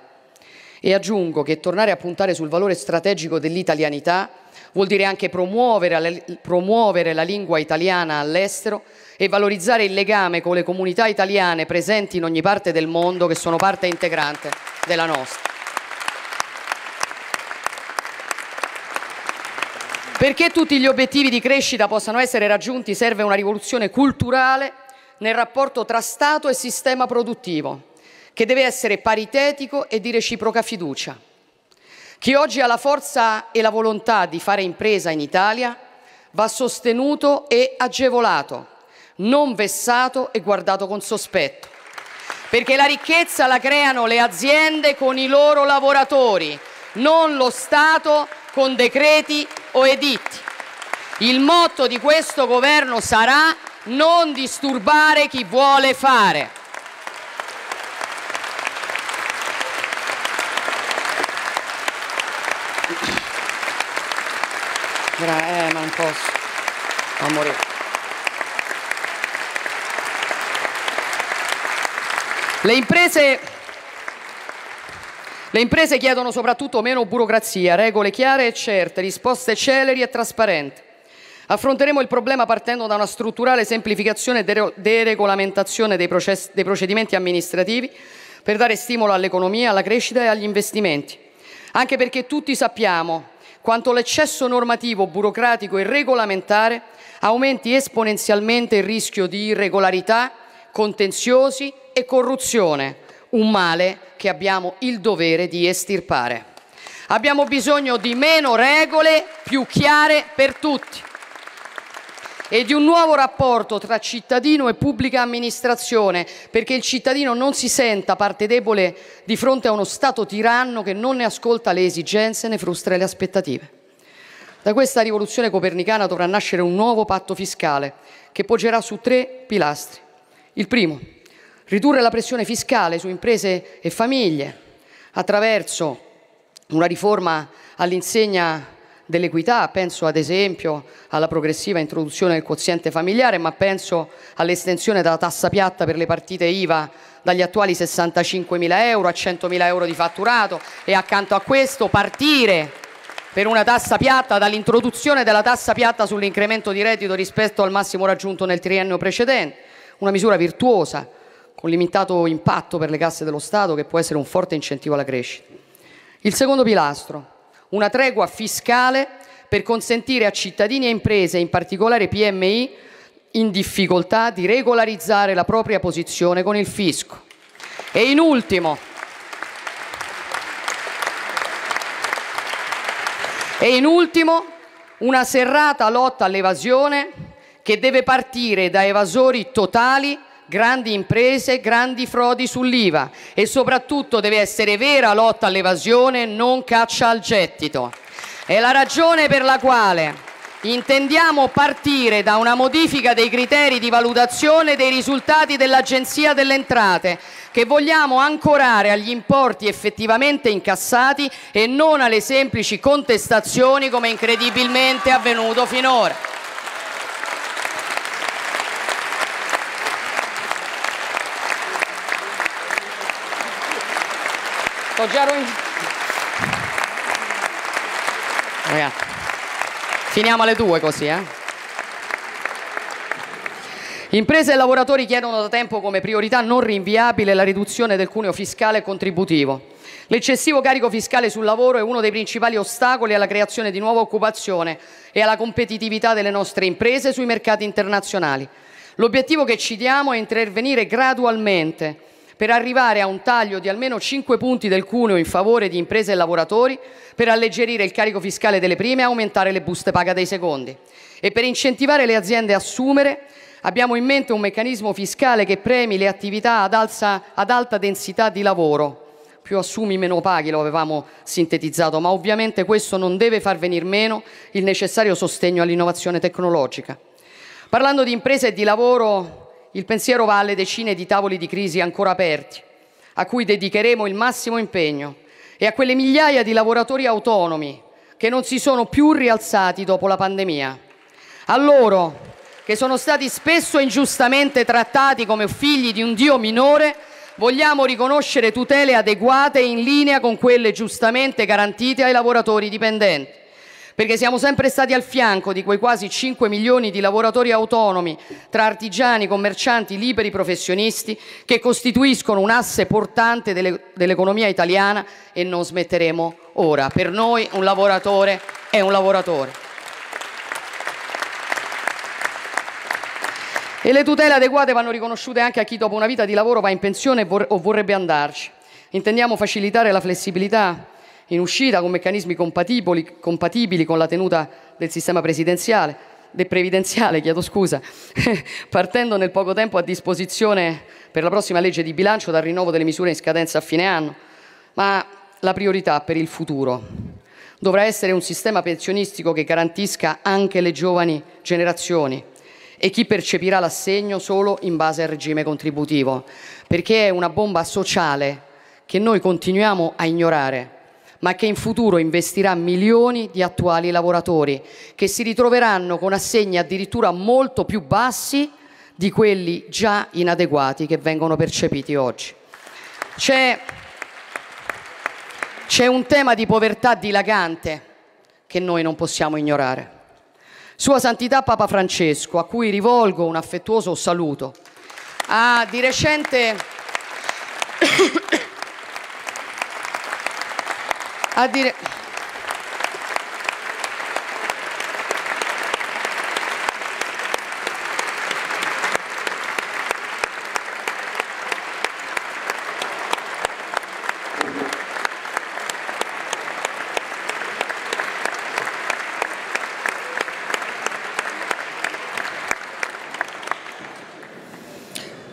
E aggiungo che tornare a puntare sul valore strategico dell'italianità vuol dire anche promuovere, promuovere la lingua italiana all'estero e valorizzare il legame con le comunità italiane presenti in ogni parte del mondo che sono parte integrante della nostra. Perché tutti gli obiettivi di crescita possano essere raggiunti serve una rivoluzione culturale nel rapporto tra Stato e sistema produttivo, che deve essere paritetico e di reciproca fiducia. Chi oggi ha la forza e la volontà di fare impresa in Italia va sostenuto e agevolato non vessato e guardato con sospetto. Perché la ricchezza la creano le aziende con i loro lavoratori, non lo Stato con decreti o editti. Il motto di questo governo sarà non disturbare chi vuole fare. Gra- eh, ma non posso. Amore. Le imprese... Le imprese chiedono soprattutto meno burocrazia, regole chiare e certe, risposte celeri e trasparenti. Affronteremo il problema partendo da una strutturale semplificazione e deregolamentazione dei, process- dei procedimenti amministrativi per dare stimolo all'economia, alla crescita e agli investimenti. Anche perché tutti sappiamo quanto l'eccesso normativo, burocratico e regolamentare aumenti esponenzialmente il rischio di irregolarità, contenziosi e corruzione, un male che abbiamo il dovere di estirpare. Abbiamo bisogno di meno regole più chiare per tutti e di un nuovo rapporto tra cittadino e pubblica amministrazione, perché il cittadino non si senta parte debole di fronte a uno Stato tiranno che non ne ascolta le esigenze e ne frustra le aspettative. Da questa rivoluzione copernicana dovrà nascere un nuovo patto fiscale che poggerà su tre pilastri. Il primo, ridurre la pressione fiscale su imprese e famiglie attraverso una riforma all'insegna dell'equità, penso ad esempio alla progressiva introduzione del quoziente familiare, ma penso all'estensione della tassa piatta per le partite IVA dagli attuali 65.000 euro a 100.000 euro di fatturato e accanto a questo partire per una tassa piatta dall'introduzione della tassa piatta sull'incremento di reddito rispetto al massimo raggiunto nel triennio precedente, una misura virtuosa con limitato impatto per le casse dello Stato che può essere un forte incentivo alla crescita. Il secondo pilastro, una tregua fiscale per consentire a cittadini e imprese, in particolare PMI, in difficoltà di regolarizzare la propria posizione con il fisco. E in ultimo, e in ultimo una serrata lotta all'evasione che deve partire da evasori totali grandi imprese, grandi frodi sull'IVA e soprattutto deve essere vera lotta all'evasione, non caccia al gettito. È la ragione per la quale intendiamo partire da una modifica dei criteri di valutazione dei risultati dell'Agenzia delle Entrate che vogliamo ancorare agli importi effettivamente incassati e non alle semplici contestazioni come incredibilmente avvenuto finora. Poggiaro in... Ragazzi, finiamo alle due così, eh? Imprese e lavoratori chiedono da tempo come priorità non rinviabile la riduzione del cuneo fiscale e contributivo. L'eccessivo carico fiscale sul lavoro è uno dei principali ostacoli alla creazione di nuova occupazione e alla competitività delle nostre imprese sui mercati internazionali. L'obiettivo che ci diamo è intervenire gradualmente per arrivare a un taglio di almeno 5 punti del cuneo in favore di imprese e lavoratori, per alleggerire il carico fiscale delle prime e aumentare le buste paga dei secondi. E per incentivare le aziende a assumere, abbiamo in mente un meccanismo fiscale che premi le attività ad, alza, ad alta densità di lavoro, più assumi meno paghi, lo avevamo sintetizzato, ma ovviamente questo non deve far venire meno il necessario sostegno all'innovazione tecnologica. Parlando di imprese e di lavoro, il pensiero va alle decine di tavoli di crisi ancora aperti, a cui dedicheremo il massimo impegno, e a quelle migliaia di lavoratori autonomi che non si sono più rialzati dopo la pandemia. A loro, che sono stati spesso ingiustamente trattati come figli di un Dio minore, vogliamo riconoscere tutele adeguate in linea con quelle giustamente garantite ai lavoratori dipendenti perché siamo sempre stati al fianco di quei quasi 5 milioni di lavoratori autonomi, tra artigiani, commercianti, liberi professionisti, che costituiscono un asse portante dell'economia italiana e non smetteremo ora. Per noi un lavoratore è un lavoratore. E le tutele adeguate vanno riconosciute anche a chi dopo una vita di lavoro va in pensione o vorrebbe andarci. Intendiamo facilitare la flessibilità in uscita con meccanismi compatibili, compatibili con la tenuta del sistema presidenziale del previdenziale, chiedo scusa, partendo nel poco tempo a disposizione per la prossima legge di bilancio dal rinnovo delle misure in scadenza a fine anno, ma la priorità per il futuro dovrà essere un sistema pensionistico che garantisca anche le giovani generazioni e chi percepirà l'assegno solo in base al regime contributivo, perché è una bomba sociale che noi continuiamo a ignorare ma che in futuro investirà milioni di attuali lavoratori, che si ritroveranno con assegni addirittura molto più bassi di quelli già inadeguati che vengono percepiti oggi. C'è un tema di povertà dilagante che noi non possiamo ignorare. Sua Santità Papa Francesco, a cui rivolgo un affettuoso saluto, ha di recente a dire...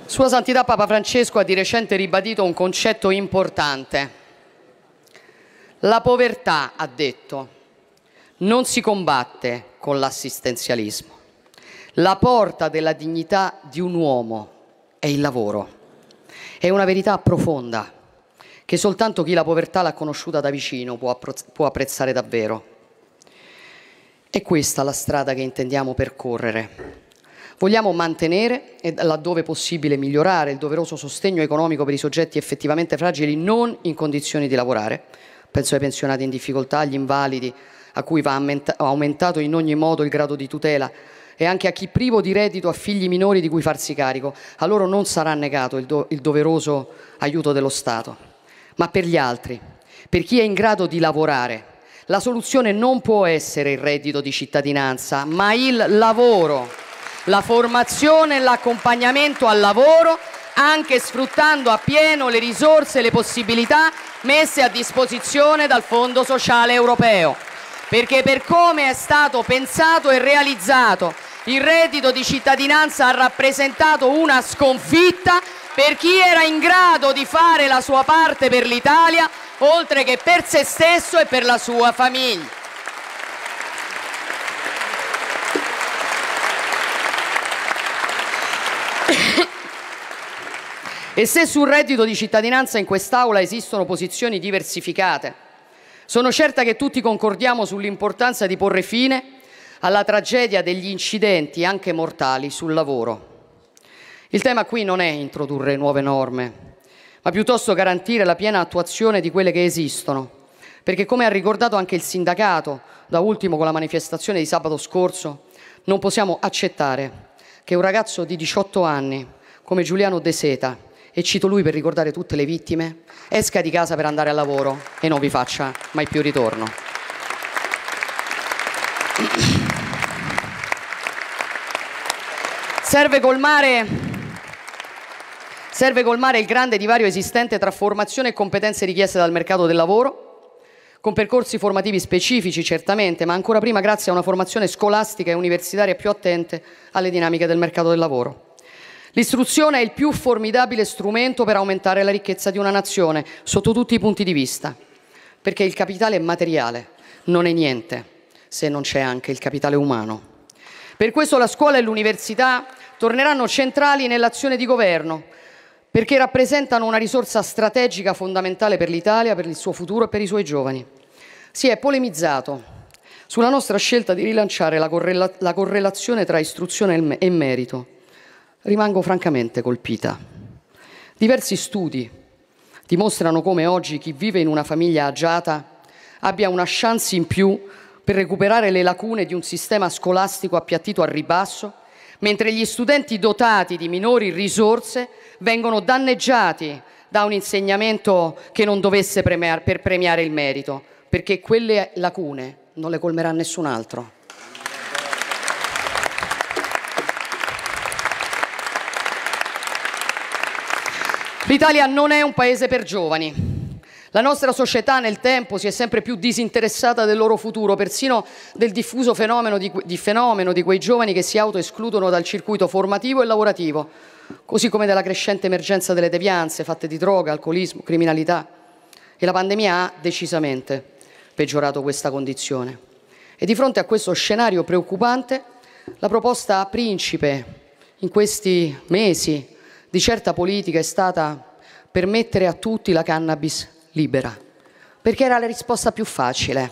Sua Santità Papa Francesco ha di recente ribadito un concetto importante, la povertà, ha detto, non si combatte con l'assistenzialismo. La porta della dignità di un uomo è il lavoro. È una verità profonda che soltanto chi la povertà l'ha conosciuta da vicino può, può apprezzare davvero. È questa la strada che intendiamo percorrere. Vogliamo mantenere e laddove possibile migliorare il doveroso sostegno economico per i soggetti effettivamente fragili non in condizioni di lavorare, penso ai pensionati in difficoltà, agli invalidi, a cui va aumentato in ogni modo il grado di tutela, e anche a chi privo di reddito ha figli minori di cui farsi carico. A loro non sarà negato il, do il doveroso aiuto dello Stato. Ma per gli altri, per chi è in grado di lavorare, la soluzione non può essere il reddito di cittadinanza, ma il lavoro, la formazione e l'accompagnamento al lavoro, anche sfruttando appieno le risorse e le possibilità messe a disposizione dal Fondo Sociale Europeo, perché per come è stato pensato e realizzato il reddito di cittadinanza ha rappresentato una sconfitta per chi era in grado di fare la sua parte per l'Italia, oltre che per se stesso e per la sua famiglia. E se sul reddito di cittadinanza in quest'Aula esistono posizioni diversificate, sono certa che tutti concordiamo sull'importanza di porre fine alla tragedia degli incidenti, anche mortali, sul lavoro. Il tema qui non è introdurre nuove norme, ma piuttosto garantire la piena attuazione di quelle che esistono. Perché come ha ricordato anche il sindacato, da ultimo con la manifestazione di sabato scorso, non possiamo accettare che un ragazzo di 18 anni, come Giuliano De Seta, e cito lui per ricordare tutte le vittime, esca di casa per andare al lavoro e non vi faccia mai più ritorno. Serve colmare, serve colmare il grande divario esistente tra formazione e competenze richieste dal mercato del lavoro con percorsi formativi specifici certamente, ma ancora prima grazie a una formazione scolastica e universitaria più attente alle dinamiche del mercato del lavoro. L'istruzione è il più formidabile strumento per aumentare la ricchezza di una nazione, sotto tutti i punti di vista, perché il capitale materiale non è niente se non c'è anche il capitale umano. Per questo la scuola e l'università torneranno centrali nell'azione di governo, perché rappresentano una risorsa strategica fondamentale per l'Italia, per il suo futuro e per i suoi giovani. Si è polemizzato sulla nostra scelta di rilanciare la, correla la correlazione tra istruzione e merito rimango francamente colpita. Diversi studi dimostrano come oggi chi vive in una famiglia agiata abbia una chance in più per recuperare le lacune di un sistema scolastico appiattito al ribasso, mentre gli studenti dotati di minori risorse vengono danneggiati da un insegnamento che non dovesse premiar, per premiare il merito, perché quelle lacune non le colmerà nessun altro. L'Italia non è un paese per giovani. La nostra società nel tempo si è sempre più disinteressata del loro futuro, persino del diffuso fenomeno di, di, fenomeno di quei giovani che si autoescludono dal circuito formativo e lavorativo, così come della crescente emergenza delle devianze fatte di droga, alcolismo, criminalità. E la pandemia ha decisamente peggiorato questa condizione. E di fronte a questo scenario preoccupante, la proposta principe in questi mesi di certa politica è stata permettere a tutti la cannabis libera, perché era la risposta più facile.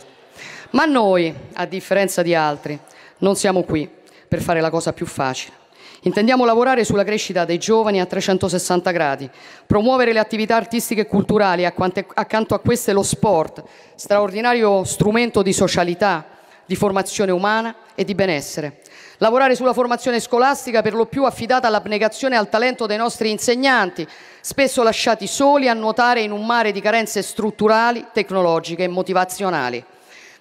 Ma noi, a differenza di altri, non siamo qui per fare la cosa più facile. Intendiamo lavorare sulla crescita dei giovani a 360 gradi, promuovere le attività artistiche e culturali, accanto a queste lo sport, straordinario strumento di socialità, di formazione umana e di benessere. Lavorare sulla formazione scolastica per lo più affidata all'abnegazione e al talento dei nostri insegnanti, spesso lasciati soli a nuotare in un mare di carenze strutturali, tecnologiche e motivazionali.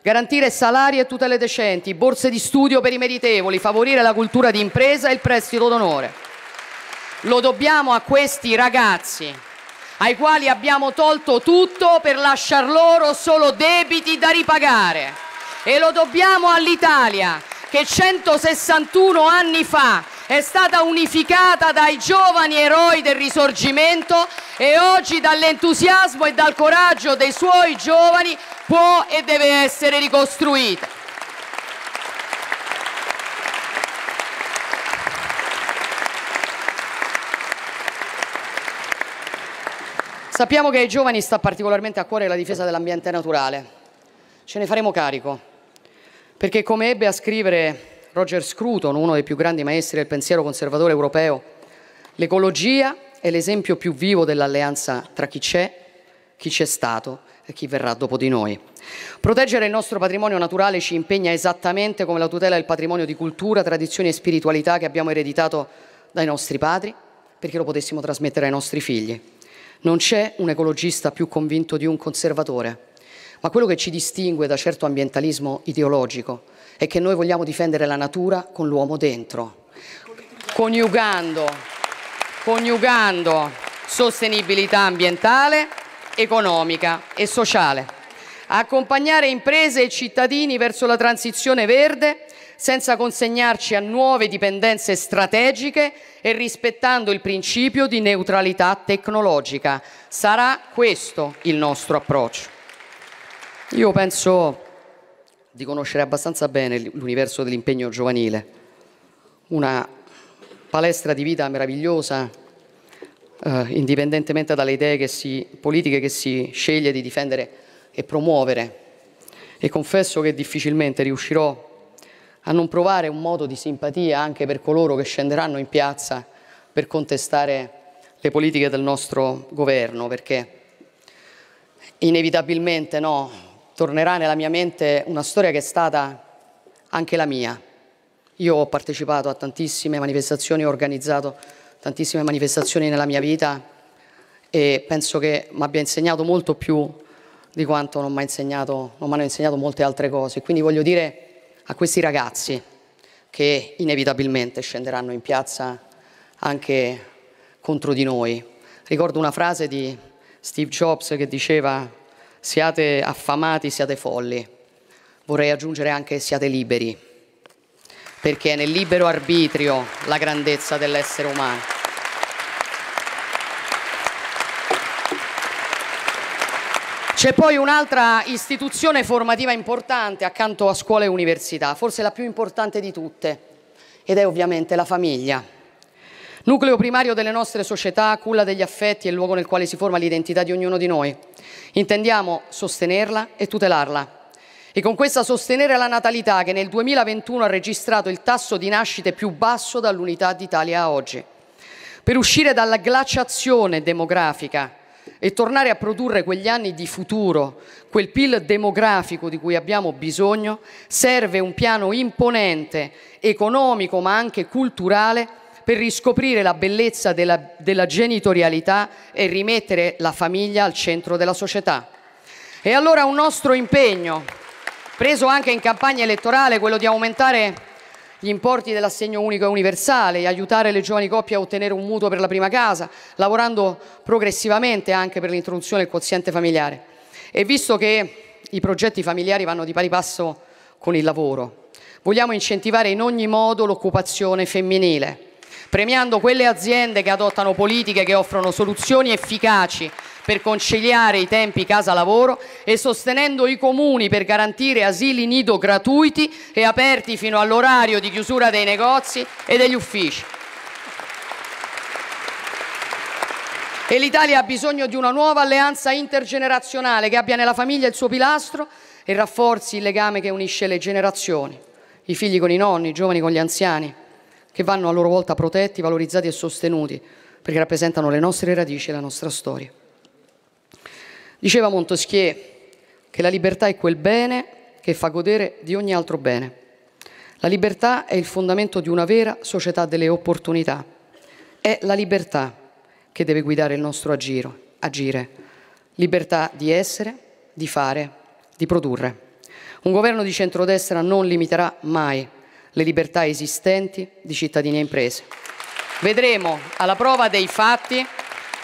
Garantire salari e tutele decenti, borse di studio per i meritevoli, favorire la cultura di impresa e il prestito d'onore. Lo dobbiamo a questi ragazzi, ai quali abbiamo tolto tutto per lasciar loro solo debiti da ripagare. E lo dobbiamo all'Italia, che 161 anni fa è stata unificata dai giovani eroi del risorgimento e oggi dall'entusiasmo e dal coraggio dei suoi giovani può e deve essere ricostruita. Sappiamo che ai giovani sta particolarmente a cuore la difesa dell'ambiente naturale. Ce ne faremo carico perché come ebbe a scrivere Roger Scruton, uno dei più grandi maestri del pensiero conservatore europeo, l'ecologia è l'esempio più vivo dell'alleanza tra chi c'è, chi c'è stato e chi verrà dopo di noi. Proteggere il nostro patrimonio naturale ci impegna esattamente come la tutela del patrimonio di cultura, tradizioni e spiritualità che abbiamo ereditato dai nostri padri perché lo potessimo trasmettere ai nostri figli. Non c'è un ecologista più convinto di un conservatore. Ma quello che ci distingue da certo ambientalismo ideologico è che noi vogliamo difendere la natura con l'uomo dentro, coniugando, coniugando sostenibilità ambientale, economica e sociale. Accompagnare imprese e cittadini verso la transizione verde senza consegnarci a nuove dipendenze strategiche e rispettando il principio di neutralità tecnologica. Sarà questo il nostro approccio. Io penso di conoscere abbastanza bene l'universo dell'impegno giovanile, una palestra di vita meravigliosa, eh, indipendentemente dalle idee che si, politiche che si sceglie di difendere e promuovere. E confesso che difficilmente riuscirò a non provare un modo di simpatia anche per coloro che scenderanno in piazza per contestare le politiche del nostro governo, perché inevitabilmente no, tornerà nella mia mente una storia che è stata anche la mia. Io ho partecipato a tantissime manifestazioni, ho organizzato tantissime manifestazioni nella mia vita e penso che mi abbia insegnato molto più di quanto non mi hanno insegnato molte altre cose. Quindi voglio dire a questi ragazzi che inevitabilmente scenderanno in piazza anche contro di noi. Ricordo una frase di Steve Jobs che diceva siate affamati, siate folli. Vorrei aggiungere anche siate liberi, perché è nel libero arbitrio la grandezza dell'essere umano. C'è poi un'altra istituzione formativa importante accanto a scuole e università, forse la più importante di tutte, ed è ovviamente la famiglia. Nucleo primario delle nostre società, culla degli affetti e luogo nel quale si forma l'identità di ognuno di noi. Intendiamo sostenerla e tutelarla. E con questa sostenere la natalità che nel 2021 ha registrato il tasso di nascite più basso dall'unità d'Italia a oggi. Per uscire dalla glaciazione demografica e tornare a produrre quegli anni di futuro, quel PIL demografico di cui abbiamo bisogno, serve un piano imponente, economico ma anche culturale per riscoprire la bellezza della, della genitorialità e rimettere la famiglia al centro della società. E allora un nostro impegno, preso anche in campagna elettorale, quello di aumentare gli importi dell'assegno unico e universale, aiutare le giovani coppie a ottenere un mutuo per la prima casa, lavorando progressivamente anche per l'introduzione del quoziente familiare. E visto che i progetti familiari vanno di pari passo con il lavoro, vogliamo incentivare in ogni modo l'occupazione femminile premiando quelle aziende che adottano politiche che offrono soluzioni efficaci per conciliare i tempi casa-lavoro e sostenendo i comuni per garantire asili nido gratuiti e aperti fino all'orario di chiusura dei negozi e degli uffici. E l'Italia ha bisogno di una nuova alleanza intergenerazionale che abbia nella famiglia il suo pilastro e rafforzi il legame che unisce le generazioni, i figli con i nonni, i giovani con gli anziani che vanno a loro volta protetti, valorizzati e sostenuti, perché rappresentano le nostre radici e la nostra storia. Diceva Montesquieu che la libertà è quel bene che fa godere di ogni altro bene. La libertà è il fondamento di una vera società delle opportunità. È la libertà che deve guidare il nostro agiro, agire. Libertà di essere, di fare, di produrre. Un governo di centrodestra non limiterà mai le libertà esistenti di cittadini e imprese. Vedremo alla prova dei fatti,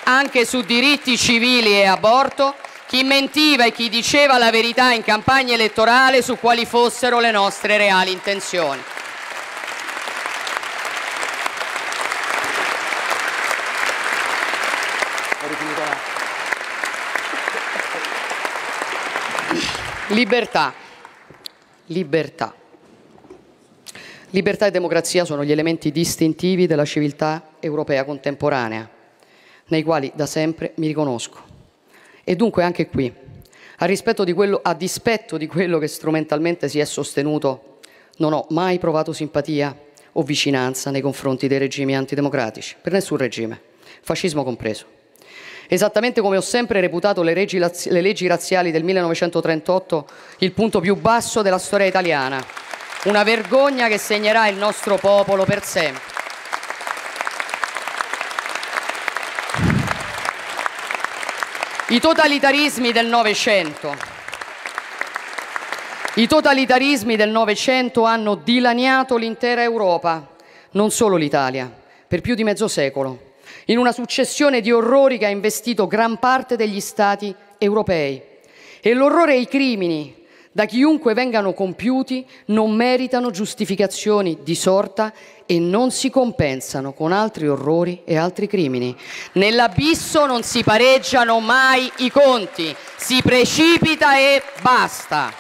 anche su diritti civili e aborto, chi mentiva e chi diceva la verità in campagna elettorale su quali fossero le nostre reali intenzioni. Libertà, libertà. Libertà e democrazia sono gli elementi distintivi della civiltà europea contemporanea, nei quali da sempre mi riconosco. E dunque anche qui, a, di quello, a dispetto di quello che strumentalmente si è sostenuto, non ho mai provato simpatia o vicinanza nei confronti dei regimi antidemocratici, per nessun regime, fascismo compreso. Esattamente come ho sempre reputato le, leggi, le leggi razziali del 1938 il punto più basso della storia italiana. Una vergogna che segnerà il nostro popolo per sempre. I totalitarismi del Novecento. I totalitarismi del Novecento hanno dilaniato l'intera Europa, non solo l'Italia, per più di mezzo secolo, in una successione di orrori che ha investito gran parte degli Stati europei. E l'orrore e i crimini da chiunque vengano compiuti non meritano giustificazioni di sorta e non si compensano con altri orrori e altri crimini. Nell'abisso non si pareggiano mai i conti, si precipita e basta.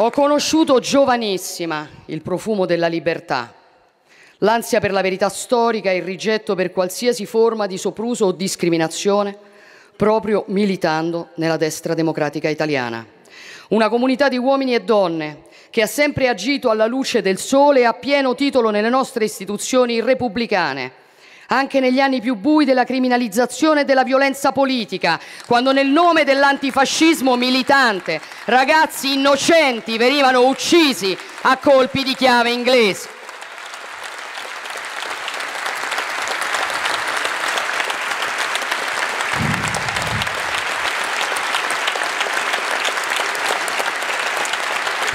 Ho conosciuto giovanissima il profumo della libertà l'ansia per la verità storica e il rigetto per qualsiasi forma di sopruso o discriminazione, proprio militando nella destra democratica italiana. Una comunità di uomini e donne che ha sempre agito alla luce del sole e a pieno titolo nelle nostre istituzioni repubblicane, anche negli anni più bui della criminalizzazione e della violenza politica, quando nel nome dell'antifascismo militante ragazzi innocenti venivano uccisi a colpi di chiave inglese.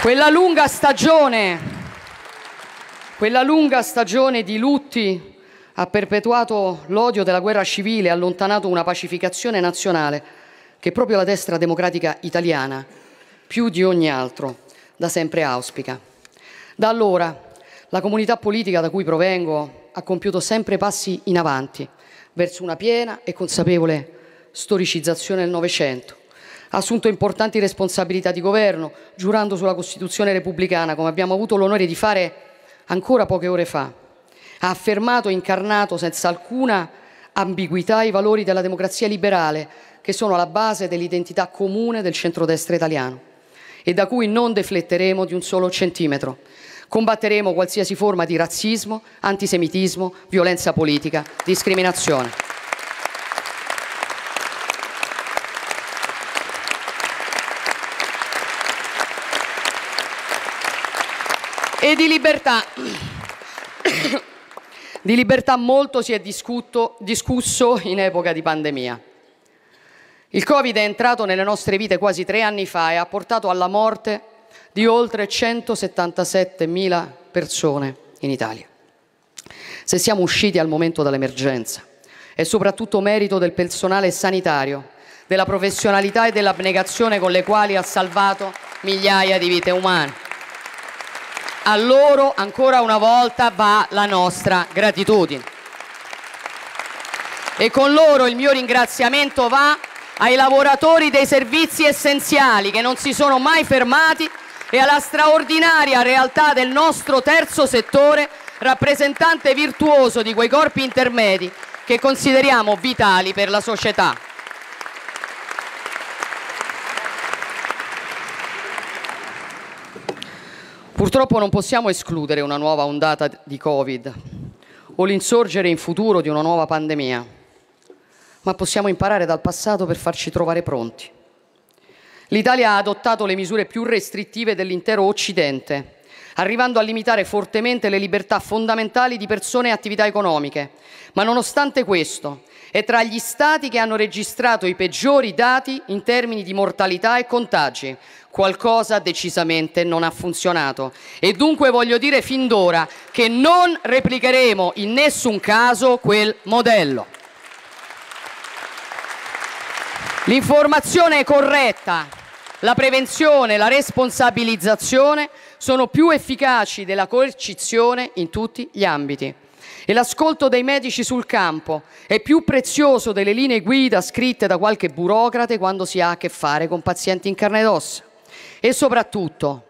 Quella lunga stagione, quella lunga stagione di lutti ha perpetuato l'odio della guerra civile e allontanato una pacificazione nazionale che proprio la destra democratica italiana, più di ogni altro, da sempre auspica. Da allora la comunità politica da cui provengo ha compiuto sempre passi in avanti verso una piena e consapevole storicizzazione del Novecento, ha assunto importanti responsabilità di governo, giurando sulla Costituzione repubblicana, come abbiamo avuto l'onore di fare ancora poche ore fa. Ha affermato e incarnato senza alcuna ambiguità i valori della democrazia liberale, che sono alla base dell'identità comune del centrodestra italiano e da cui non defletteremo di un solo centimetro. Combatteremo qualsiasi forma di razzismo, antisemitismo, violenza politica, discriminazione. E di libertà. di libertà molto si è discuto, discusso in epoca di pandemia. Il Covid è entrato nelle nostre vite quasi tre anni fa e ha portato alla morte di oltre 177.000 persone in Italia. Se siamo usciti al momento dall'emergenza è soprattutto merito del personale sanitario, della professionalità e dell'abnegazione con le quali ha salvato migliaia di vite umane. A loro ancora una volta va la nostra gratitudine. E con loro il mio ringraziamento va ai lavoratori dei servizi essenziali che non si sono mai fermati e alla straordinaria realtà del nostro terzo settore, rappresentante virtuoso di quei corpi intermedi che consideriamo vitali per la società. Purtroppo non possiamo escludere una nuova ondata di Covid o l'insorgere in futuro di una nuova pandemia, ma possiamo imparare dal passato per farci trovare pronti. L'Italia ha adottato le misure più restrittive dell'intero Occidente, arrivando a limitare fortemente le libertà fondamentali di persone e attività economiche. Ma nonostante questo, è tra gli Stati che hanno registrato i peggiori dati in termini di mortalità e contagi, qualcosa decisamente non ha funzionato e dunque voglio dire fin d'ora che non replicheremo in nessun caso quel modello. L'informazione corretta, la prevenzione, la responsabilizzazione sono più efficaci della coercizione in tutti gli ambiti. E l'ascolto dei medici sul campo è più prezioso delle linee guida scritte da qualche burocrate quando si ha a che fare con pazienti in carne ed ossa. E soprattutto,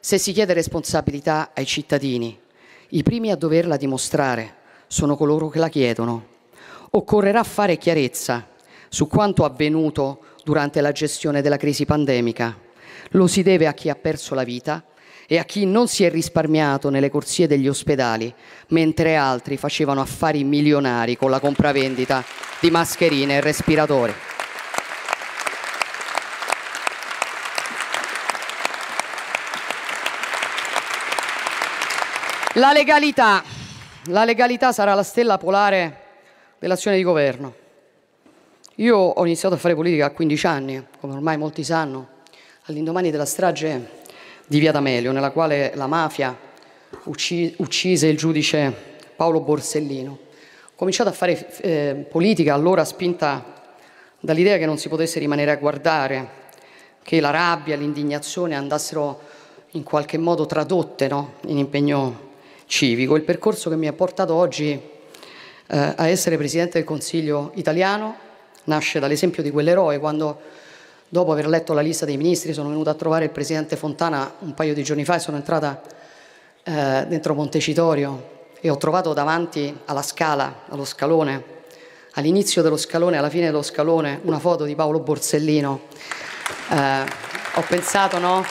se si chiede responsabilità ai cittadini, i primi a doverla dimostrare sono coloro che la chiedono. Occorrerà fare chiarezza su quanto avvenuto durante la gestione della crisi pandemica. Lo si deve a chi ha perso la vita e a chi non si è risparmiato nelle corsie degli ospedali, mentre altri facevano affari milionari con la compravendita di mascherine e respiratori. La legalità. La legalità sarà la stella polare dell'azione di governo. Io ho iniziato a fare politica a 15 anni, come ormai molti sanno, all'indomani della strage di Via D'Amelio, nella quale la mafia uccise il giudice Paolo Borsellino. Ho cominciato a fare eh, politica allora spinta dall'idea che non si potesse rimanere a guardare, che la rabbia, l'indignazione andassero in qualche modo tradotte no? in impegno civico, il percorso che mi ha portato oggi eh, a essere Presidente del Consiglio italiano nasce dall'esempio di quell'eroe quando dopo aver letto la lista dei ministri sono venuta a trovare il Presidente Fontana un paio di giorni fa e sono entrata eh, dentro Montecitorio e ho trovato davanti alla scala, allo scalone, all'inizio dello scalone, alla fine dello scalone, una foto di Paolo Borsellino. Eh, ho pensato, no?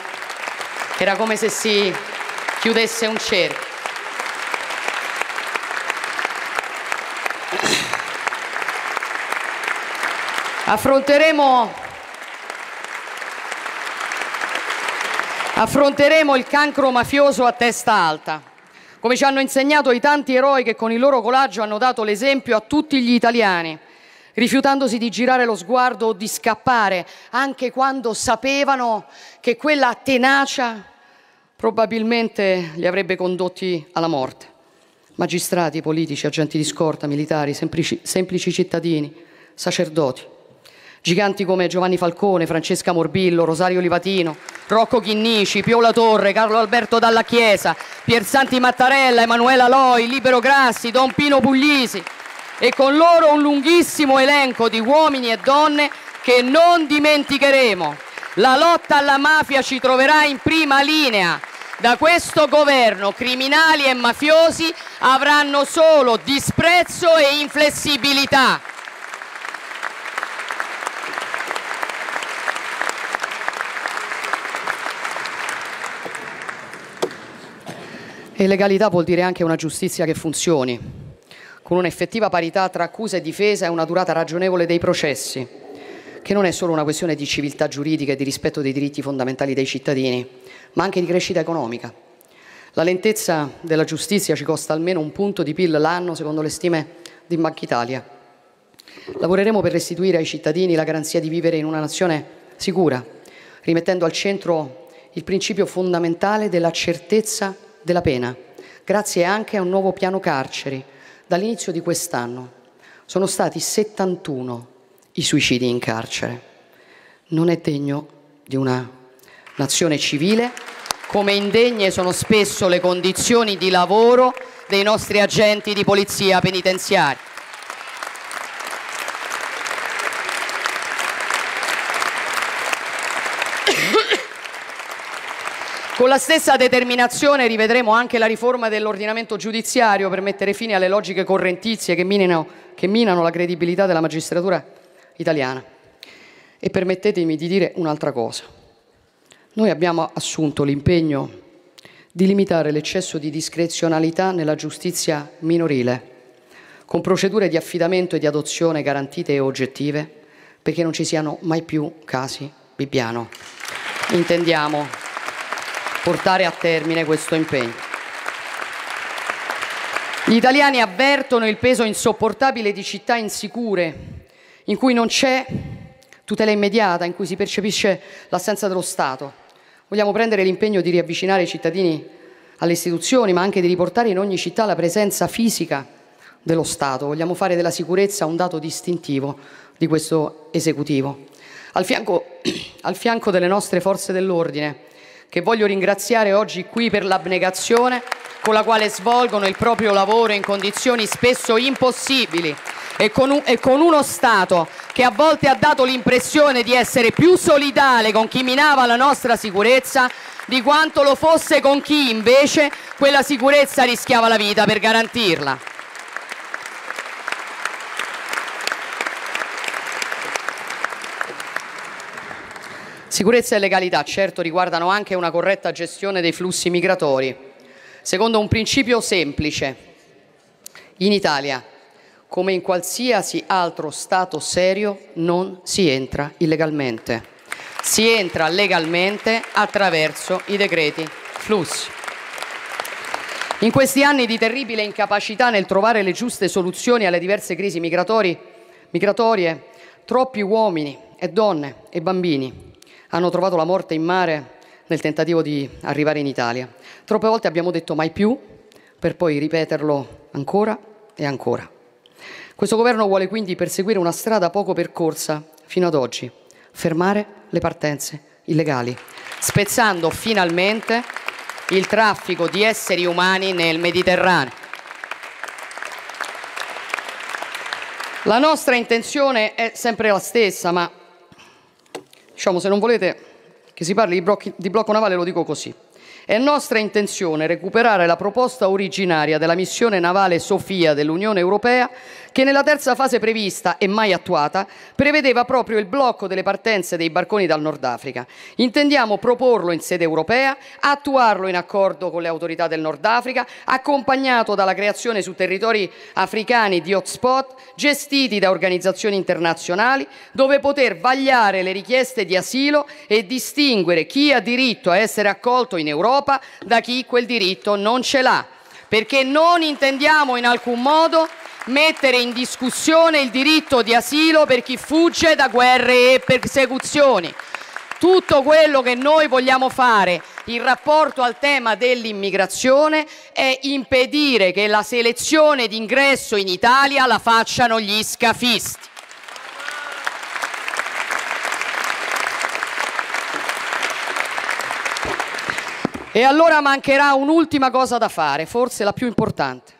Era come se si chiudesse un cerchio. Affronteremo, affronteremo il cancro mafioso a testa alta, come ci hanno insegnato i tanti eroi che con il loro coraggio hanno dato l'esempio a tutti gli italiani, rifiutandosi di girare lo sguardo o di scappare, anche quando sapevano che quella tenacia probabilmente li avrebbe condotti alla morte. Magistrati, politici, agenti di scorta, militari, semplici, semplici cittadini, sacerdoti Giganti come Giovanni Falcone, Francesca Morbillo, Rosario Livatino, Rocco Chinnici, Piola Torre, Carlo Alberto Dalla Chiesa, Piersanti Mattarella, Emanuela Loi, Libero Grassi, Don Pino Puglisi e con loro un lunghissimo elenco di uomini e donne che non dimenticheremo. La lotta alla mafia ci troverà in prima linea. Da questo governo criminali e mafiosi avranno solo disprezzo e inflessibilità. E legalità vuol dire anche una giustizia che funzioni, con un'effettiva parità tra accusa e difesa e una durata ragionevole dei processi, che non è solo una questione di civiltà giuridica e di rispetto dei diritti fondamentali dei cittadini, ma anche di crescita economica. La lentezza della giustizia ci costa almeno un punto di PIL l'anno, secondo le stime di Banca Italia. Lavoreremo per restituire ai cittadini la garanzia di vivere in una nazione sicura, rimettendo al centro il principio fondamentale della certezza della pena, grazie anche a un nuovo piano carceri dall'inizio di quest'anno. Sono stati 71 i suicidi in carcere. Non è degno di una nazione civile, come indegne sono spesso le condizioni di lavoro dei nostri agenti di polizia penitenziaria. Con la stessa determinazione rivedremo anche la riforma dell'ordinamento giudiziario per mettere fine alle logiche correntizie che minano, che minano la credibilità della magistratura italiana. E permettetemi di dire un'altra cosa. Noi abbiamo assunto l'impegno di limitare l'eccesso di discrezionalità nella giustizia minorile, con procedure di affidamento e di adozione garantite e oggettive, perché non ci siano mai più casi Bibbiano. Intendiamo portare a termine questo impegno. Gli italiani avvertono il peso insopportabile di città insicure, in cui non c'è tutela immediata, in cui si percepisce l'assenza dello Stato. Vogliamo prendere l'impegno di riavvicinare i cittadini alle istituzioni, ma anche di riportare in ogni città la presenza fisica dello Stato. Vogliamo fare della sicurezza un dato distintivo di questo esecutivo. Al fianco, al fianco delle nostre forze dell'ordine, che voglio ringraziare oggi qui per l'abnegazione con la quale svolgono il proprio lavoro in condizioni spesso impossibili e con, un, e con uno Stato che a volte ha dato l'impressione di essere più solidale con chi minava la nostra sicurezza di quanto lo fosse con chi invece quella sicurezza rischiava la vita per garantirla. Sicurezza e legalità certo riguardano anche una corretta gestione dei flussi migratori, secondo un principio semplice. In Italia, come in qualsiasi altro Stato serio, non si entra illegalmente. Si entra legalmente attraverso i decreti flussi. In questi anni di terribile incapacità nel trovare le giuste soluzioni alle diverse crisi migratorie, troppi uomini e donne e bambini hanno trovato la morte in mare nel tentativo di arrivare in Italia. Troppe volte abbiamo detto mai più, per poi ripeterlo ancora e ancora. Questo governo vuole quindi perseguire una strada poco percorsa fino ad oggi, fermare le partenze illegali, spezzando finalmente il traffico di esseri umani nel Mediterraneo. La nostra intenzione è sempre la stessa, ma Diciamo, se non volete che si parli di, blocchi, di blocco navale, lo dico così. È nostra intenzione recuperare la proposta originaria della missione navale Sofia dell'Unione Europea che nella terza fase prevista e mai attuata prevedeva proprio il blocco delle partenze dei barconi dal Nord Africa. Intendiamo proporlo in sede europea, attuarlo in accordo con le autorità del Nord Africa, accompagnato dalla creazione su territori africani di hotspot gestiti da organizzazioni internazionali, dove poter vagliare le richieste di asilo e distinguere chi ha diritto a essere accolto in Europa da chi quel diritto non ce l'ha perché non intendiamo in alcun modo mettere in discussione il diritto di asilo per chi fugge da guerre e persecuzioni. Tutto quello che noi vogliamo fare in rapporto al tema dell'immigrazione è impedire che la selezione d'ingresso in Italia la facciano gli scafisti. E allora mancherà un'ultima cosa da fare, forse la più importante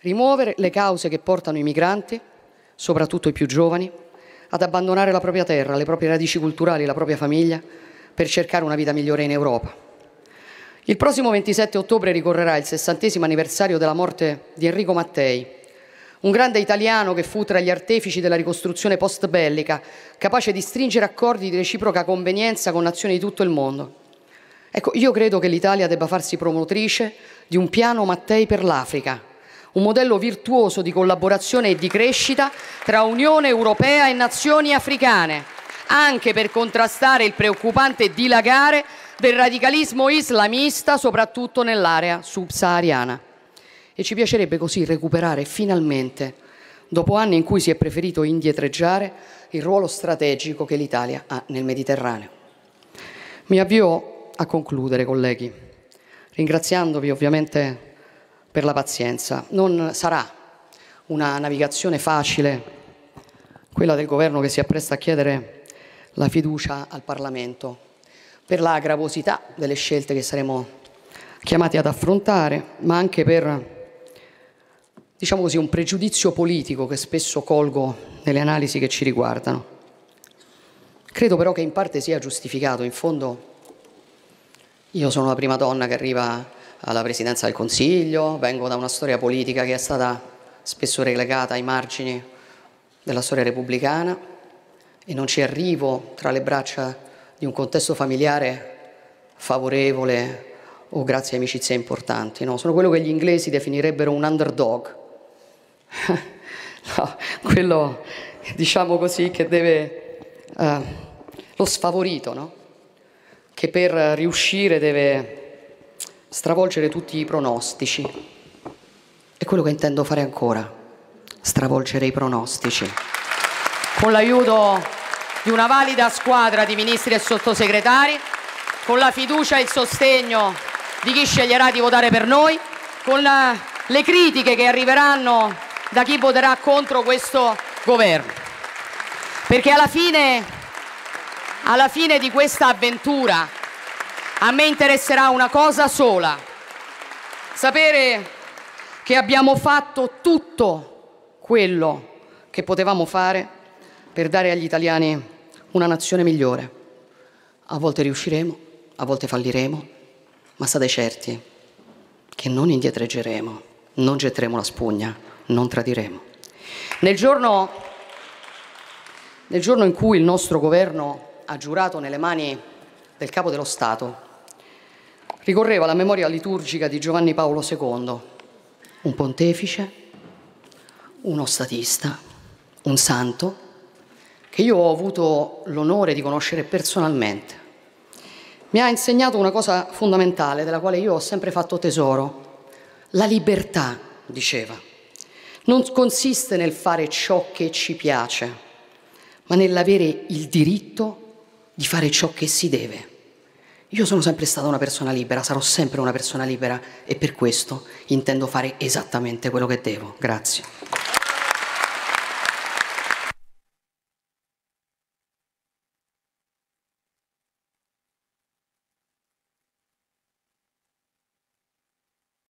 rimuovere le cause che portano i migranti, soprattutto i più giovani, ad abbandonare la propria terra, le proprie radici culturali, la propria famiglia, per cercare una vita migliore in Europa. Il prossimo 27 ottobre ricorrerà il 60 anniversario della morte di Enrico Mattei, un grande italiano che fu tra gli artefici della ricostruzione post-bellica, capace di stringere accordi di reciproca convenienza con nazioni di tutto il mondo. Ecco, io credo che l'Italia debba farsi promotrice di un piano Mattei per l'Africa, un modello virtuoso di collaborazione e di crescita tra Unione Europea e nazioni africane, anche per contrastare il preoccupante dilagare del radicalismo islamista, soprattutto nell'area subsahariana. E ci piacerebbe così recuperare finalmente, dopo anni in cui si è preferito indietreggiare, il ruolo strategico che l'Italia ha nel Mediterraneo. Mi avvio a concludere, colleghi, ringraziandovi ovviamente per la pazienza. Non sarà una navigazione facile quella del governo che si appresta a chiedere la fiducia al Parlamento per la gravosità delle scelte che saremo chiamati ad affrontare, ma anche per diciamo così, un pregiudizio politico che spesso colgo nelle analisi che ci riguardano. Credo però che in parte sia giustificato, in fondo io sono la prima donna che arriva alla presidenza del Consiglio, vengo da una storia politica che è stata spesso relegata ai margini della storia repubblicana e non ci arrivo tra le braccia di un contesto familiare favorevole o grazie a amicizie importanti, no, sono quello che gli inglesi definirebbero un underdog, no, quello diciamo così che deve, eh, lo sfavorito, no? che per riuscire deve stravolgere tutti i pronostici. È quello che intendo fare ancora, stravolgere i pronostici. Con l'aiuto di una valida squadra di ministri e sottosegretari, con la fiducia e il sostegno di chi sceglierà di votare per noi, con la, le critiche che arriveranno da chi voterà contro questo governo. Perché alla fine, alla fine di questa avventura a me interesserà una cosa sola, sapere che abbiamo fatto tutto quello che potevamo fare per dare agli italiani una nazione migliore. A volte riusciremo, a volte falliremo, ma state certi che non indietreggeremo, non getteremo la spugna, non tradiremo. Nel giorno, nel giorno in cui il nostro governo ha giurato nelle mani del capo dello Stato, ricorreva la memoria liturgica di Giovanni Paolo II, un pontefice, uno statista, un santo, che io ho avuto l'onore di conoscere personalmente. Mi ha insegnato una cosa fondamentale della quale io ho sempre fatto tesoro. La libertà, diceva, non consiste nel fare ciò che ci piace, ma nell'avere il diritto di fare ciò che si deve. Io sono sempre stata una persona libera, sarò sempre una persona libera e per questo intendo fare esattamente quello che devo. Grazie.